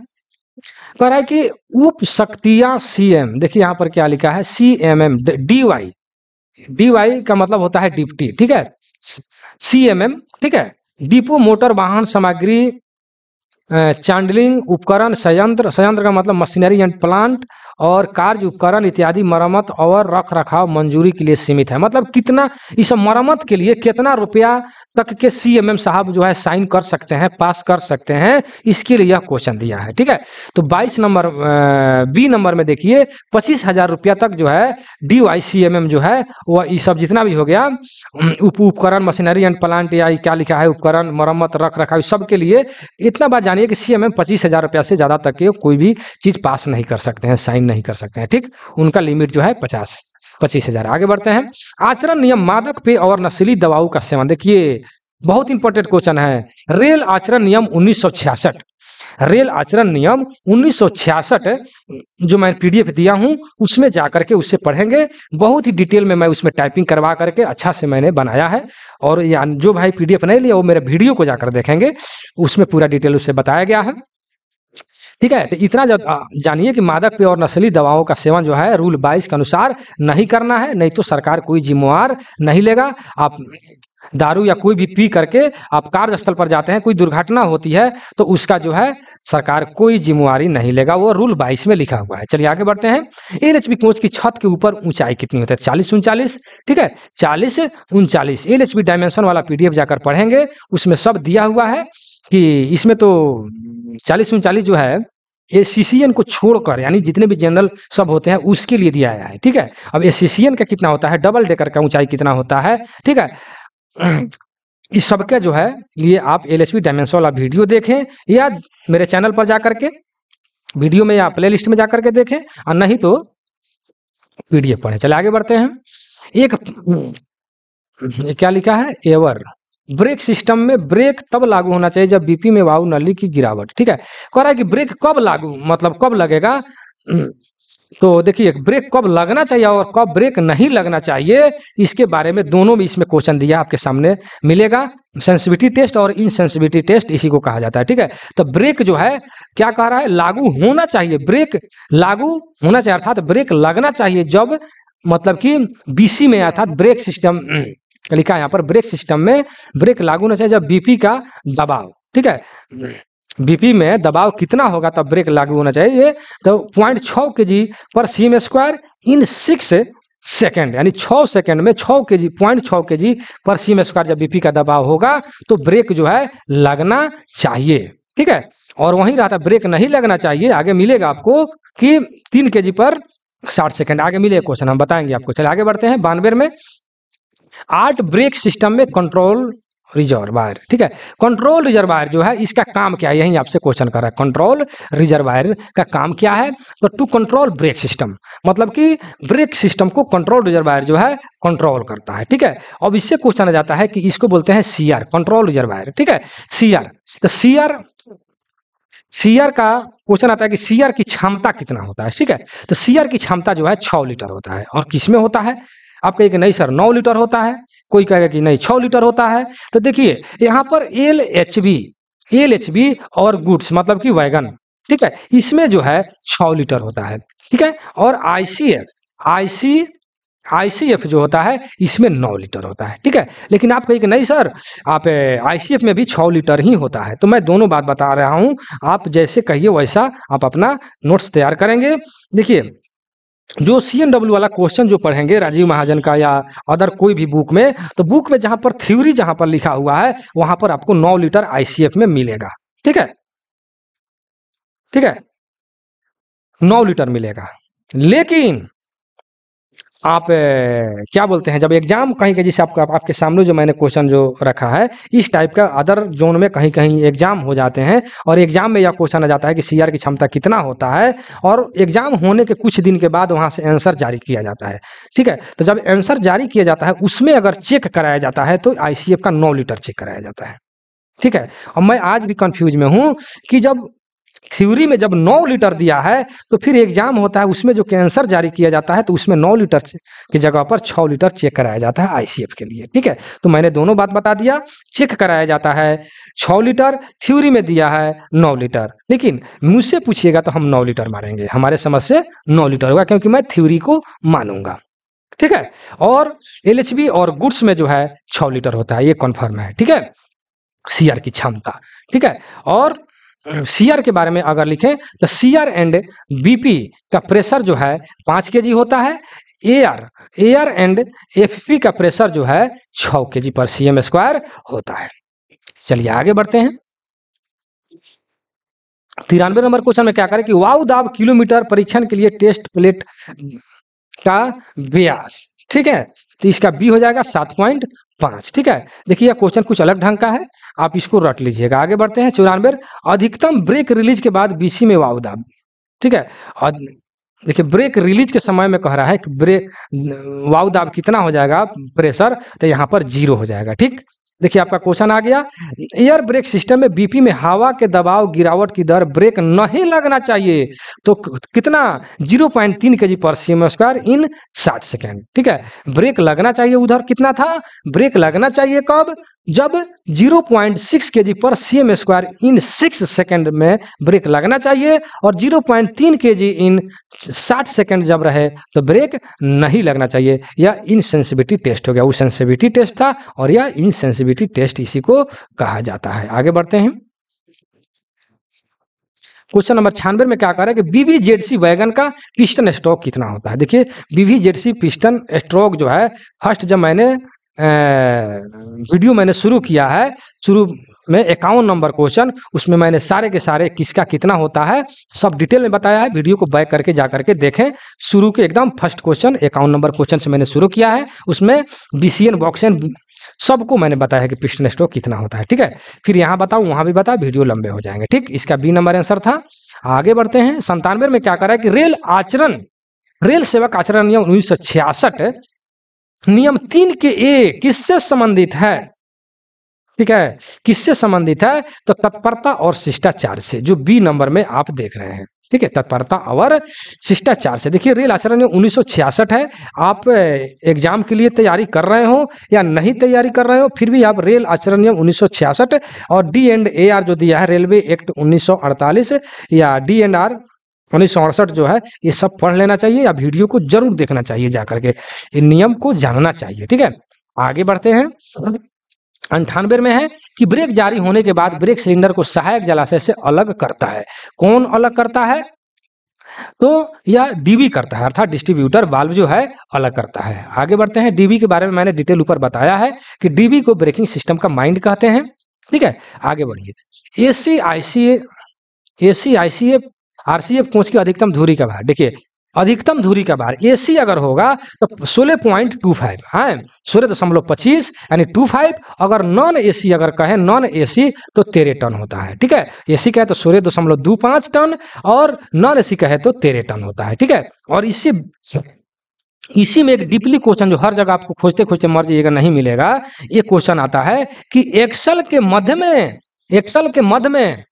कह रहा है कि उप शक्तियां सी एम देखिए यहां पर क्या लिखा है C M M D Y D Y का मतलब होता है डिप्टी ठीक है सी एम एम ठीक है डिपो मोटर वाहन सामग्री चांडलिंग उपकरण संयंत्र संयंत्र का मतलब मशीनरी एंड प्लांट और कार्य उपकरण इत्यादि मरम्मत और रख रखाव मंजूरी के लिए सीमित है मतलब कितना इस मरम्मत के लिए कितना रुपया तक के सी एम एम साहब जो है साइन कर सकते हैं पास कर सकते हैं इसके लिए यह क्वेश्चन दिया है ठीक है तो बाईस नंबर बी नंबर में देखिए पच्चीस हजार रुपया तक जो है D Y C M M जो है वह ये सब जितना भी हो गया उप उपकरण मशीनरी एंड प्लांट या क्या लिखा है उपकरण मरम्मत रख रखाव सब के लिए इतना बात जानिए कि सी एम एम पच्चीस हजार रुपया से ज़्यादा तक के कोई भी चीज़ पास नहीं कर सकते हैं साइन नहीं कर सकते हैं ठीक उनका लिमिट जो है पचास पच्चीस हजार आगे बढ़ते हैं आचरण नियम मादक पे और नशीली दवाओं का सेवन देखिए बहुत इंपॉर्टेंट क्वेश्चन है रेल आचरण नियम उन्नीस रेल आचरण नियम 1966 जो मैं पीडीएफ दिया हूं उसमें जाकर के उससे पढ़ेंगे बहुत ही डिटेल में मैं उसमें टाइपिंग करवा करके अच्छा से मैंने बनाया है और जो भाई पीडीएफ नहीं लिया वो मेरे वीडियो को जाकर देखेंगे उसमें पूरा डिटेल उससे बताया गया है ठीक है तो इतना हाँ, जानिए कि मादक पेय और नस्ली दवाओं का सेवन जो है रूल बाईस के अनुसार नहीं करना है नहीं तो सरकार कोई जिम्मेवार नहीं लेगा आप दारू या कोई भी पी करके आप कार्यस्थल पर जाते हैं कोई दुर्घटना होती है तो उसका जो है सरकार कोई जिम्मेवारी नहीं लेगा वो रूल बाईस में लिखा हुआ है चलिए आगे बढ़ते हैं एल एच कोच की छत के ऊपर ऊंचाई कितनी होती है चालीस उनचालीस ठीक है चालीस उनचालीस एल एच डायमेंशन वाला पीडीएफ जाकर पढ़ेंगे उसमें सब दिया हुआ है कि इसमें तो चालीस उनचालीस जो है ये ए को छोड़कर यानी जितने भी जनरल सब होते हैं उसके लिए दिया गया है ठीक है अब ए का कितना होता है डबल डेकर का ऊंचाई कितना होता है ठीक है इस सबके जो है लिए आप एल एस डायमेंशन वाला वीडियो देखें या मेरे चैनल पर जाकर के वीडियो में या प्ले में जाकर के देखें और नहीं तो वीडियो पढ़े चले आगे बढ़ते हैं एक क्या लिखा है एवर ब्रेक सिस्टम में ब्रेक तब लागू होना चाहिए जब बीपी में वायु नली की गिरावट ठीक है कह रहा है कि ब्रेक कब लागू मतलब कब लगेगा हम्म, तो देखिए ब्रेक कब लगना चाहिए और कब ब्रेक नहीं लगना चाहिए इसके बारे में दोनों में इसमें क्वेश्चन दिया आपके सामने मिलेगा सेंसिविटी टेस्ट और इनसेंसिविटी टेस्ट इसी को कहा जाता है ठीक है तो ब्रेक जो है क्या कह रहा है लागू होना चाहिए ब्रेक लागू होना चाहिए अर्थात ब्रेक लगना चाहिए जब मतलब कि बीसी में अर्थात ब्रेक सिस्टम हम्म, लिखा है यहाँ पर ब्रेक सिस्टम में ब्रेक लागू होना चाहिए जब बीपी का दबाव ठीक है बीपी में दबाव कितना होगा तब ब्रेक लागू होना चाहिए तो पॉइंट छ K G per C M square in six second यानी छ सेकेंड में छ के जी पॉइंट छ K G per C M square जब बीपी का दबाव होगा तो ब्रेक जो है लगना चाहिए ठीक है और वहीं रहता ब्रेक नहीं लगना चाहिए आगे मिलेगा आपको कि तीन के जी पर साठ सेकेंड आगे मिलेगा क्वेश्चन हम बताएंगे आपको चले आगे बढ़ते हैं बानवे में आठ ब्रेक सिस्टम में कंट्रोल रिजर्वायर ठीक है कंट्रोल रिजर्वायर जो है इसका काम क्या है यही आपसे क्वेश्चन कर रहा है कंट्रोल रिजर्वायर का काम क्या है तो टू कंट्रोल ब्रेक सिस्टम मतलब कि ब्रेक सिस्टम को कंट्रोल रिजर्वायर जो है कंट्रोल करता है ठीक है अब इससे क्वेश्चन आ जाता है कि इसको बोलते हैं सीआर कंट्रोल रिजर्वायर ठीक है सीआर तो सीआर सीआर का क्वेश्चन आता है कि सीआर की क्षमता कितना होता है ठीक है तो सीआर की क्षमता जो है छ लीटर होता है और किसमें होता है आप कहिए कि नहीं सर नौ लीटर होता है कोई कहेगा कि नहीं छः लीटर होता है तो देखिए यहाँ पर L H B L H B और गुड्स मतलब कि वैगन ठीक है इसमें जो है छः लीटर होता है ठीक है और आई C F I C F जो होता है इसमें नौ लीटर होता है ठीक है लेकिन आप कहिए कि नहीं सर आप आईसीएफ में भी छः लीटर ही होता है तो मैं दोनों बात बता रहा हूँ आप जैसे कहिए वैसा आप अपना नोट्स तैयार करेंगे देखिए जो सी वाला क्वेश्चन जो पढ़ेंगे राजीव महाजन का या अदर कोई भी बुक में तो बुक में जहां पर थ्योरी जहां पर लिखा हुआ है वहां पर आपको नौ लीटर आईसीएफ में मिलेगा ठीक है ठीक है नौ लीटर मिलेगा लेकिन आप क्या बोलते हैं जब एग्जाम कहीं के जैसे आपका आपके सामने जो मैंने क्वेश्चन जो रखा है इस टाइप का अदर जोन में कहीं कहीं एग्जाम हो जाते हैं और एग्जाम में यह क्वेश्चन आ जाता है कि सीआर की क्षमता कितना होता है और एग्जाम होने के कुछ दिन के बाद वहां से आंसर जारी किया जाता है ठीक है तो जब आंसर जारी किया जाता है उसमें अगर चेक कराया जाता है तो आई का नौ लीटर चेक कराया जाता है ठीक है और मैं आज भी कन्फ्यूज में हूँ कि जब थ्योरी में जब नौ लीटर दिया है तो फिर एग्जाम होता है उसमें जो कैंसर जारी किया जाता है तो उसमें नौ लीटर की जगह पर छः लीटर चेक कराया जाता है आईसीएफ के लिए ठीक है तो मैंने दोनों बात बता दिया चेक कराया जाता है छः लीटर थ्योरी में दिया है नौ लीटर लेकिन मुझसे पूछिएगा तो हम नौ लीटर मारेंगे हमारे समझ से नौ लीटर होगा क्योंकि मैं थ्योरी को मानूंगा ठीक है और एल और गुड्स में जो है छः लीटर होता है ये कन्फर्म है ठीक है सीआर की क्षमता ठीक है और सीआर के बारे में अगर लिखें तो सीआर एंड बीपी का प्रेशर जो है पांच के जी होता है एयर एयर एंड एफपी का प्रेशर जो है छ के जी पर सीएम स्क्वायर होता है चलिए आगे बढ़ते हैं तिरानवे नंबर क्वेश्चन में क्या करें कि वाउ दाब किलोमीटर परीक्षण के लिए टेस्ट प्लेट का ब्यास ठीक है तो इसका बी हो जाएगा सात पॉइंट पांच ठीक है देखिए यह क्वेश्चन कुछ अलग ढंग का है आप इसको रट लीजिएगा आगे बढ़ते हैं चौरानवे अधिकतम ब्रेक रिलीज के बाद बीसी में वावदा ठीक है देखिए ब्रेक रिलीज के समय में कह रहा है कि ब्रेक वाउ दाब कितना हो जाएगा प्रेशर तो यहाँ पर जीरो हो जाएगा ठीक देखिए आपका क्वेश्चन आ गया एयर ब्रेक सिस्टम में बीपी में हवा के दबाव गिरावट की दर ब्रेक नहीं लगना चाहिए तो कितना 0.3 पॉइंट तीन K G per C M square in 60 second ठीक है ब्रेक लगना चाहिए उधर कितना था ब्रेक लगना चाहिए कब जब 0.6 point six K G per C M square in six second में ब्रेक लगना चाहिए और 0.3 पॉइंट तीन के जी इन साठ सेकेंड जब रहे तो ब्रेक नहीं लगना चाहिए यह इनसेंसिबिलिटी टेस्ट हो गया वो सेंसिविटी टेस्ट था और यह इनसेंसिबिलिटी सेंसिटिविटी टेस्ट इसी को कहा जाता है आगे बढ़ते हैं क्वेश्चन नंबर छियानवे में क्या कह रहा है कि बीवी जेडसी वैगन का पिस्टन स्ट्रोक कितना होता है देखिए बीवी जेडसी पिस्टन स्ट्रोक जो है फर्स्ट जब मैंने वीडियो मैंने शुरू किया है शुरू में इक्यावन नंबर क्वेश्चन उसमें मैंने सारे के सारे किसका कितना होता है सब डिटेल में बताया है वीडियो को बैक करके जा करके देखें शुरू के एकदम फर्स्ट क्वेश्चन इक्यावन नंबर क्वेश्चन से मैंने शुरू किया है उसमें बीसीएन बॉक्सन सबको मैंने बताया है कि पिस्टन स्ट्रोक कितना होता है ठीक है फिर यहाँ बताओ वहाँ भी बताओ वीडियो लंबे हो जाएंगे ठीक इसका बी नंबर आंसर था आगे बढ़ते हैं संतानवे में क्या करा है कि रेल आचरण रेल सेवक आचरण नियम उन्नीस नियम तीन के ए किससे संबंधित है ठीक है किससे संबंधित है तो तत्परता और शिष्टाचार से जो बी नंबर में आप देख रहे हैं ठीक है तत्परता और शिष्टाचार से देखिए रेल आचरण उन्नीस है आप एग्जाम के लिए तैयारी कर रहे हो या नहीं तैयारी कर रहे हो फिर भी आप रेल आचरण नियम उन्नीस और डी एंड ए आर जो दिया है रेलवे एक्ट 1948 या डी एंड आर उन्नीस जो है हाँ। ये सब पढ़ लेना चाहिए या वीडियो को जरूर देखना चाहिए जाकर के इन नियम को जानना चाहिए ठीक है आगे बढ़ते हैं अंठानवे में है कि ब्रेक जारी होने के बाद ब्रेक सिलेंडर को सहायक जलाशय से अलग करता है कौन अलग करता है तो यह डीबी करता है अर्थात डिस्ट्रीब्यूटर वाल्व जो है अलग करता है आगे बढ़ते हैं डीबी के बारे में मैंने डिटेल ऊपर बताया है कि डीबी को ब्रेकिंग सिस्टम का माइंड कहते हैं ठीक है आगे बढ़िए ए सी आई सी ए सी आई सी ए आरसीएफ कोच की अधिकतम धूरी का भार देखिए अधिकतम धूरी का भार एसी अगर होगा तो सोलह पॉइंट टू फाइव है हाँ? सोलह दशमलव पच्चीस यानी टू फाइव अगर नॉन एसी अगर कहें नॉन एसी तो तेरह टन होता है ठीक है एसी कहे तो सोलह दशमलव दो पाँच टन और नॉन एसी कहे तो तेरह टन होता है ठीक है और इसी इसी में एक डीपली क्वेश्चन जो हर जगह आपको खोजते खोजते मर जाइएगा नहीं मिलेगा ये क्वेश्चन आता है कि एक्सल के मध्य में एक्सल के मध्य में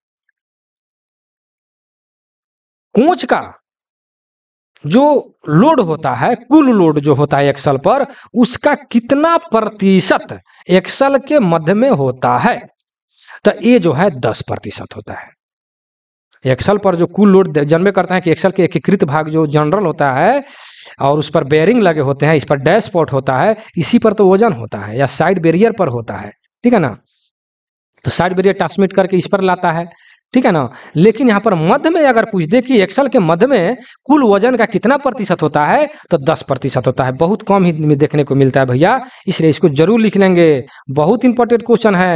कोच का जो लोड होता है कुल लोड जो होता है एक्सल पर उसका कितना प्रतिशत एक्सल के मध्य में होता है तो ये जो है दस प्रतिशत होता है एक्सल पर जो कुल लोड जन्मे करता है कि एक्सल के एकीकृत भाग जो जनरल होता है और उस पर बेयरिंग लगे होते हैं इस पर डैशपोर्ट होता है इसी पर तो वजन होता है या साइड बेरियर पर होता है ठीक है ना तो साइड बेरियर ट्रांसमिट करके इस पर लाता है ठीक है ना लेकिन यहाँ पर मध्य में अगर पूछ दे कि एक्सल के मध्य में कुल वजन का कितना प्रतिशत होता है तो दस प्रतिशत होता है बहुत कम ही देखने को मिलता है भैया इसलिए इसको जरूर लिख लेंगे बहुत इंपॉर्टेंट क्वेश्चन है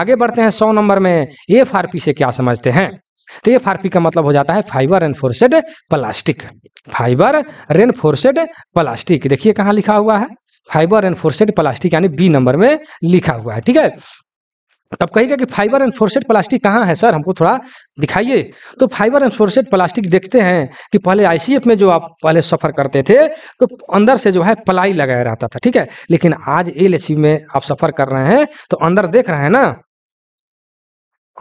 आगे बढ़ते हैं सौ नंबर में एफ आर पी से क्या समझते हैं तो एफ आर पी का मतलब हो जाता है fibre enforced plastic fibre reinforced plastic देखिए कहाँ लिखा हुआ है फाइबर एनफोर्सेड प्लास्टिक यानी बी नंबर में लिखा हुआ है ठीक है अब कहेगा कि फाइबर एंड प्लास्टिक कहाँ है सर हमको थोड़ा दिखाइए तो फाइबर एंड प्लास्टिक देखते हैं कि पहले आईसीएफ में जो आप पहले सफ़र करते थे तो अंदर से जो है पलाई लगाया रहता था ठीक है लेकिन आज एल में आप सफ़र कर रहे हैं तो अंदर देख रहे हैं ना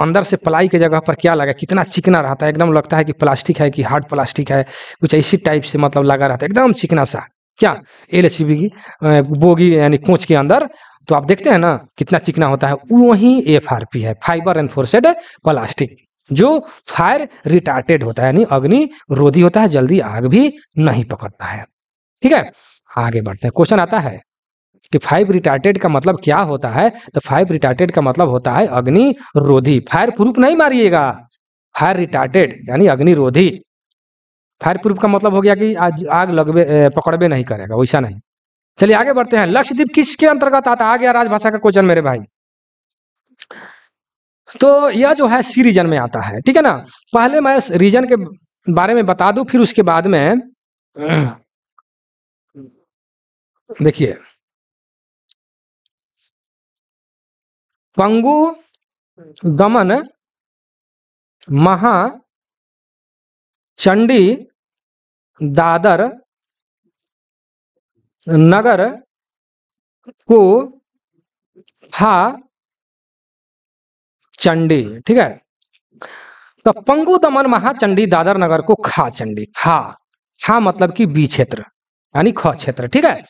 अंदर से पलाई के जगह पर क्या लगा कितना चिकना रहता है एकदम लगता है कि प्लास्टिक है कि हार्ड प्लास्टिक है कुछ ऐसी टाइप से मतलब लगा रहता है एकदम चिकना सा क्या एल की बोगी यानी कोच के अंदर तो आप देखते हैं ना कितना चिकना होता है वही एफ आर पी है फाइबर एनफोर्सेड प्लास्टिक जो फायर रिटार्टेड होता है यानी अग्नि रोधी होता है जल्दी आग भी नहीं पकड़ता है ठीक है आगे बढ़ते हैं क्वेश्चन आता है कि फाइव रिटार्टेड का मतलब क्या होता है तो फाइव रिटार्टेड का मतलब होता है अग्नि रोधी फायर प्रूफ नहीं मारिएगा फायर रिटार्टेड यानी अग्निरोधी फायर प्रूफ का मतलब हो गया कि आज आग लगबे पकड़बे नहीं करेगा वैसा नहीं चलिए आगे बढ़ते हैं लक्षद्वीप किसके अंतर्गत आता आ गया राजभाषा का क्वेश्चन मेरे भाई तो यह जो है सी रीजन में आता है ठीक है ना पहले मैं रीजन के बारे में बता दू फिर उसके बाद में देखिए पंगु दमन महा चंडी दादर नगर को था चंडी ठीक है तो पंगु दमन महाचंडी दादर नगर को खा चंडी खा खा मतलब कि बी क्षेत्र यानी ख क्षेत्र ठीक है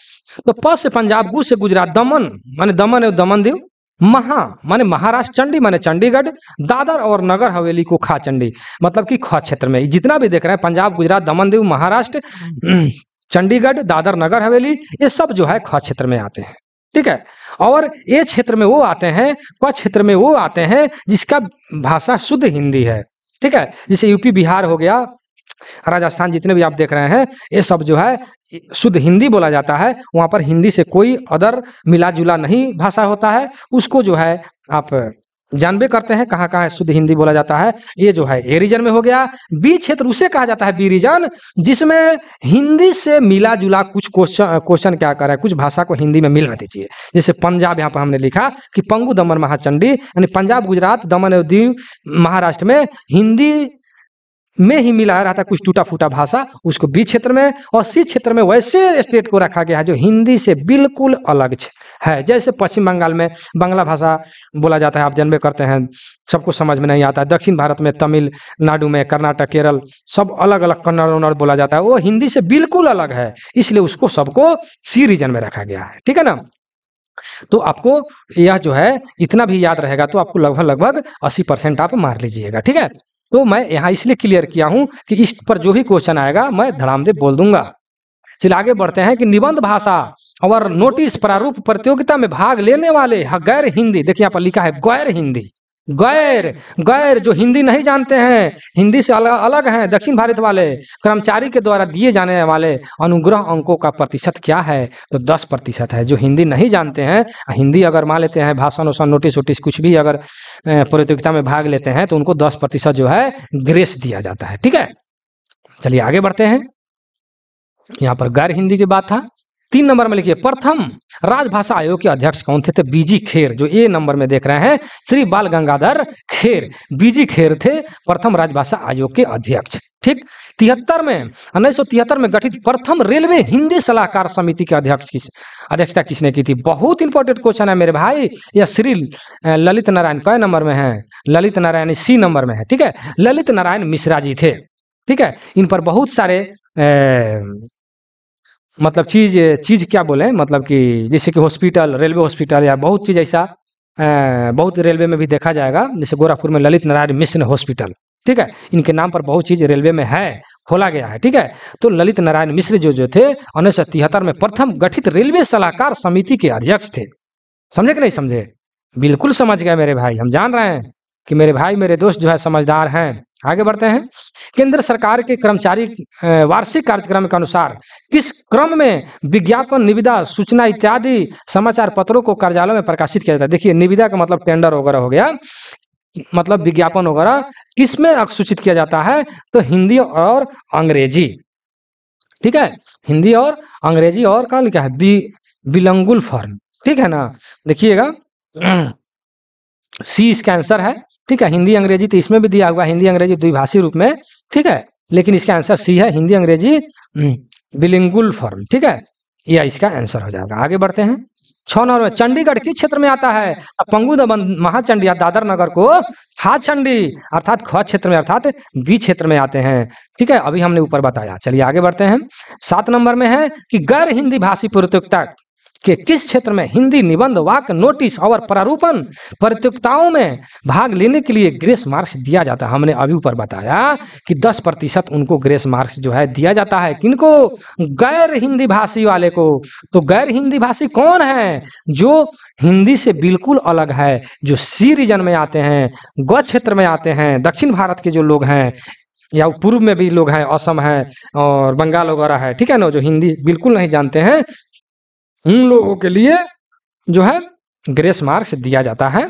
तो प से पंजाब गु से गुजरात दमन माने दमन एवं दमन दीव महा माने महाराष्ट्र चंडी माने चंडीगढ़ दादर और नगर हवेली को खा चंडी मतलब कि ख क्षेत्र में जितना भी देख रहे हैं पंजाब गुजरात दमन दीव महाराष्ट्र चंडीगढ़ दादर नगर हवेली ये सब जो है ख क्षेत्र में आते हैं ठीक है और ये क्षेत्र में वो आते हैं प क्षेत्र में वो आते हैं जिसका भाषा शुद्ध हिंदी है ठीक है जैसे यूपी बिहार हो गया राजस्थान जितने भी आप देख रहे हैं ये सब जो है शुद्ध हिंदी बोला जाता है वहां पर हिंदी से कोई अदर मिला जुला नहीं भाषा होता है उसको जो है आप जानबे करते हैं कहाँ कहाँ शुद्ध हिंदी बोला जाता है ये जो है ए रीजन में हो गया बी क्षेत्र उसे कहा जाता है बी रीजन जिसमें हिंदी से मिला जुला कुछ क्वेश्चन क्वेश्चन क्या कर रहा है कुछ भाषा को हिंदी में मिलना दीजिए जैसे पंजाब यहाँ पर हमने लिखा कि पंगु दमन महाचंडी यानी पंजाब गुजरात दमन दीव महाराष्ट्र में हिंदी में ही मिला रहा था कुछ टूटा फूटा भाषा उसको बी क्षेत्र में और सी क्षेत्र में वैसे स्टेट को रखा गया है जो हिंदी से बिल्कुल अलग है जैसे पश्चिम बंगाल में बांग्ला भाषा बोला जाता है आप जनबे करते हैं सबको समझ में नहीं आता है दक्षिण भारत में तमिलनाडु में कर्नाटक केरल सब अलग अलग कन्नड़ उन्नड़ बोला जाता है वो हिंदी से बिल्कुल अलग है इसलिए उसको सबको सी रीजन में रखा गया है ठीक है ना तो आपको यह जो है इतना भी याद रहेगा तो आपको लगभग लगभग अस्सी परसेंट आप मार लीजिएगा ठीक है तो मैं यहाँ इसलिए क्लियर किया हूँ कि इस पर जो भी क्वेश्चन आएगा मैं धड़ामदेव बोल दूंगा चलिए आगे बढ़ते हैं कि निबंध भाषा और नोटिस प्रारूप प्रतियोगिता में भाग लेने वाले गैर हिंदी देखिए यहाँ पर लिखा है गैर हिंदी गैर गैर जो हिंदी नहीं जानते हैं हिंदी से अलग अलग हैं दक्षिण भारत वाले कर्मचारी के द्वारा दिए जाने वाले अनुग्रह अंकों का प्रतिशत क्या है तो दस प्रतिशत है जो हिंदी नहीं जानते हैं हिंदी अगर मान लेते हैं भाषण वाषण नोटिस वोटिस कुछ भी अगर प्रतियोगिता में भाग लेते हैं तो उनको दस प्रतिशत जो है ग्रेस दिया जाता है ठीक है चलिए आगे बढ़ते हैं यहाँ पर गैर हिंदी की बात था तीन नंबर में लिखिए प्रथम राजभाषा आयोग के अध्यक्ष कौन थे बीजी खेर जो ए नंबर में देख रहे हैं श्री बाल गंगाधर खेर बीजी खेर थे प्रथम राजभाषा आयोग के अध्यक्ष ठीक तिहत्तर में उन्नीस में गठित प्रथम रेलवे हिंदी सलाहकार समिति के अध्यक्ष किस अध्यक्षता किसने की थी बहुत इंपॉर्टेंट क्वेश्चन है मेरे भाई यह श्री ललित नारायण कै नंबर में है ललित नारायण सी नंबर में है ठीक है ललित नारायण मिश्रा जी थे ठीक है इन पर बहुत सारे मतलब चीज चीज क्या बोले मतलब कि जैसे कि हॉस्पिटल रेलवे हॉस्पिटल या बहुत चीज ऐसा बहुत रेलवे में भी देखा जाएगा जैसे गोरखपुर में ललित नारायण मिश्र हॉस्पिटल ठीक है इनके नाम पर बहुत चीज रेलवे में है खोला गया है ठीक है तो ललित नारायण मिश्र जो जो थे उन्नीस में प्रथम गठित रेलवे सलाहकार समिति के अध्यक्ष थे समझे कि नहीं समझे बिल्कुल समझ गए मेरे भाई हम जान रहे हैं कि मेरे भाई मेरे दोस्त जो है समझदार हैं आगे बढ़ते हैं केंद्र सरकार के कर्मचारी वार्षिक कार्यक्रम के अनुसार किस क्रम में विज्ञापन निविदा सूचना इत्यादि समाचार पत्रों को कार्यालयों में प्रकाशित किया जाता है देखिए निविदा का मतलब टेंडर वगैरह हो गया मतलब विज्ञापन वगैरह किसमें सूचित किया जाता है तो हिंदी और अंग्रेजी ठीक है हिंदी और अंग्रेजी और क्या लिखा है बी बिलंगुल फॉर्म ठीक है ना देखिएगा सी इसका आंसर है ठीक है हिंदी अंग्रेजी तो इसमें भी दिया हुआ हिंदी अंग्रेजी द्विभाषी रूप में ठीक है लेकिन इसका आंसर सी है हिंदी अंग्रेजी बिलिंगुल हम्म, फॉर्म ठीक है यह इसका आंसर हो जाएगा आगे बढ़ते हैं छो नंबर में चंडीगढ़ किस क्षेत्र में आता है पंगु दबन महाचंडी या दादर नगर को खाचंडी अर्थात ख क्षेत्र में अर्थात बी क्षेत्र में आते हैं ठीक है अभी हमने ऊपर बताया चलिए आगे बढ़ते हैं सात नंबर में है कि गैर हिंदी भाषी प्रतियोगिता कि किस क्षेत्र में हिंदी निबंध वाक नोटिस और प्रारूपण प्रतियोगिताओं में भाग लेने के लिए ग्रेस मार्क्स दिया जाता है हमने अभी ऊपर बताया कि 10 प्रतिशत उनको ग्रेस मार्क्स जो है दिया जाता है किनको गैर हिंदी भाषी वाले को तो गैर हिंदी भाषी कौन है जो हिंदी से बिल्कुल अलग है जो सी रीजन में आते हैं ग क्षेत्र में आते हैं दक्षिण भारत के जो लोग हैं या पूर्व में भी लोग हैं असम है और बंगाल वगैरह है ठीक है ना जो हिंदी बिल्कुल नहीं जानते हैं उन लोगों के लिए जो है ग्रेस मार्क्स दिया जाता है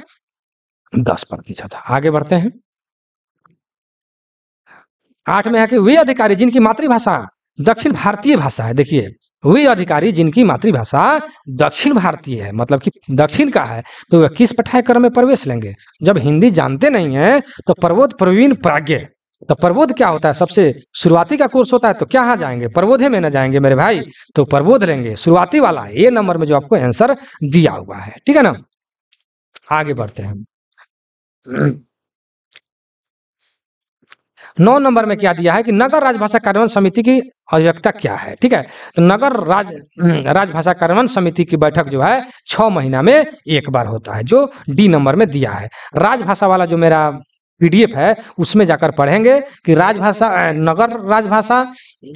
दस प्रतिशत आगे बढ़ते हैं आठ में है कि वे अधिकारी जिनकी मातृभाषा दक्षिण भारतीय भाषा है देखिए वे अधिकारी जिनकी मातृभाषा दक्षिण भारतीय है मतलब कि दक्षिण का है तो वह किस पठाए क्रम में प्रवेश लेंगे जब हिंदी जानते नहीं है तो पर्वत प्रवीण प्राज्ञ तो प्रबोध क्या होता है सबसे शुरुआती का कोर्स होता है तो क्या जाएंगे प्रबोधे में ना जाएंगे मेरे भाई तो प्रबोध लेंगे शुरुआती वाला ए नंबर में जो आपको आंसर दिया हुआ है ठीक है ना आगे बढ़ते हैं नौ नंबर में क्या दिया है कि नगर राजभाषा कार्यान्वयन समिति की अव्यक्ता क्या है ठीक है तो नगर राज राजभाषा कार्यान्वयन समिति की बैठक जो है छह महीना में एक बार होता है जो डी नंबर में दिया है राजभाषा वाला जो मेरा पीडीएफ है उसमें जाकर पढ़ेंगे कि राजभाषा नगर राजभाषा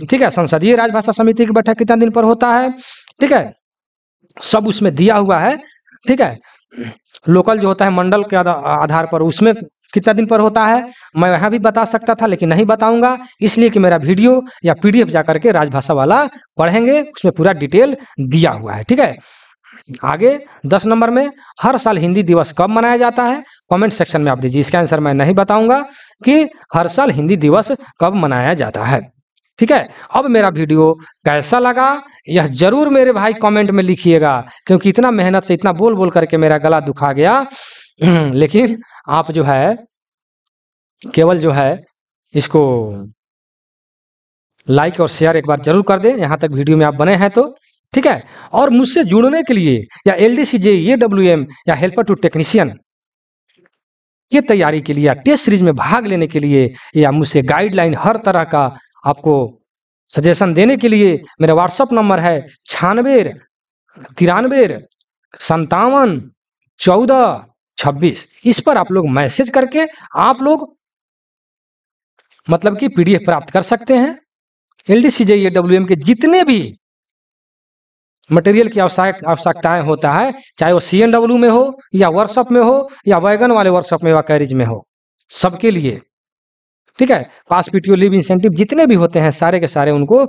ठीक है संसदीय राजभाषा समिति की बैठक कितने दिन पर होता है ठीक है सब उसमें दिया हुआ है ठीक है लोकल जो होता है मंडल के आधार पर उसमें कितना दिन पर होता है मैं यहाँ भी बता सकता था लेकिन नहीं बताऊंगा इसलिए कि मेरा वीडियो या पीडीएफ जाकर के राजभाषा वाला पढ़ेंगे उसमें पूरा डिटेल दिया हुआ है ठीक है आगे दस नंबर में हर साल हिंदी दिवस कब मनाया जाता है कमेंट सेक्शन में आप दीजिए इसका आंसर मैं नहीं बताऊंगा कि हर साल हिंदी दिवस कब मनाया जाता है ठीक है अब मेरा वीडियो कैसा लगा यह जरूर मेरे भाई कमेंट में लिखिएगा क्योंकि इतना मेहनत से इतना बोल बोल करके मेरा गला दुखा गया हम्म, लेकिन आप जो है केवल जो है इसको लाइक और शेयर एक बार जरूर कर दें यहां तक वीडियो में आप बने हैं तो ठीक है और मुझसे जुड़ने के लिए या एल डी सी जे ये डब्ल्यू एम या हेल्पर टू टेक्नीशियन ये तैयारी के लिए या टेस्ट सीरीज में भाग लेने के लिए या मुझसे गाइडलाइन हर तरह का आपको सजेशन देने के लिए मेरा व्हाट्सअप नंबर है छानबे तिरानबे संतावन चौदह छब्बीस इस पर आप लोग मैसेज करके आप लोग मतलब कि पीडीएफ प्राप्त कर सकते हैं L D C J W M के जितने भी मटेरियल की आवश्यक आवश्यकताएं होता है चाहे वो सी में हो या वर्कशॉप में हो या वैगन वाले वर्कशॉप में या कैरिज में हो सबके लिए ठीक है पास पीटीओ लिव इंसेंटिव जितने भी होते हैं सारे के सारे उनको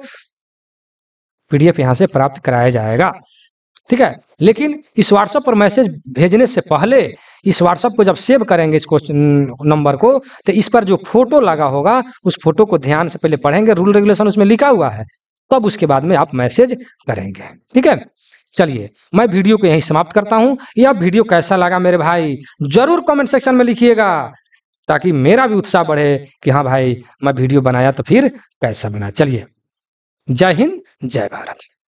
पीडीएफ यहां से प्राप्त कराया जाएगा ठीक है लेकिन इस व्हाट्सएप पर मैसेज भेजने से पहले इस व्हाट्सएप को जब सेव करेंगे इस क्वेश्चन नंबर को तो इस पर जो फोटो लगा होगा उस फोटो को ध्यान से पहले पढ़ेंगे रूल रेगुलेशन उसमें लिखा हुआ है तब उसके बाद में आप मैसेज करेंगे ठीक है चलिए मैं वीडियो को यहीं समाप्त करता हूं यह वीडियो कैसा लगा मेरे भाई जरूर कमेंट सेक्शन में लिखिएगा ताकि मेरा भी उत्साह बढ़े कि हाँ भाई मैं वीडियो बनाया तो फिर कैसा बना चलिए जय हिंद जय भारत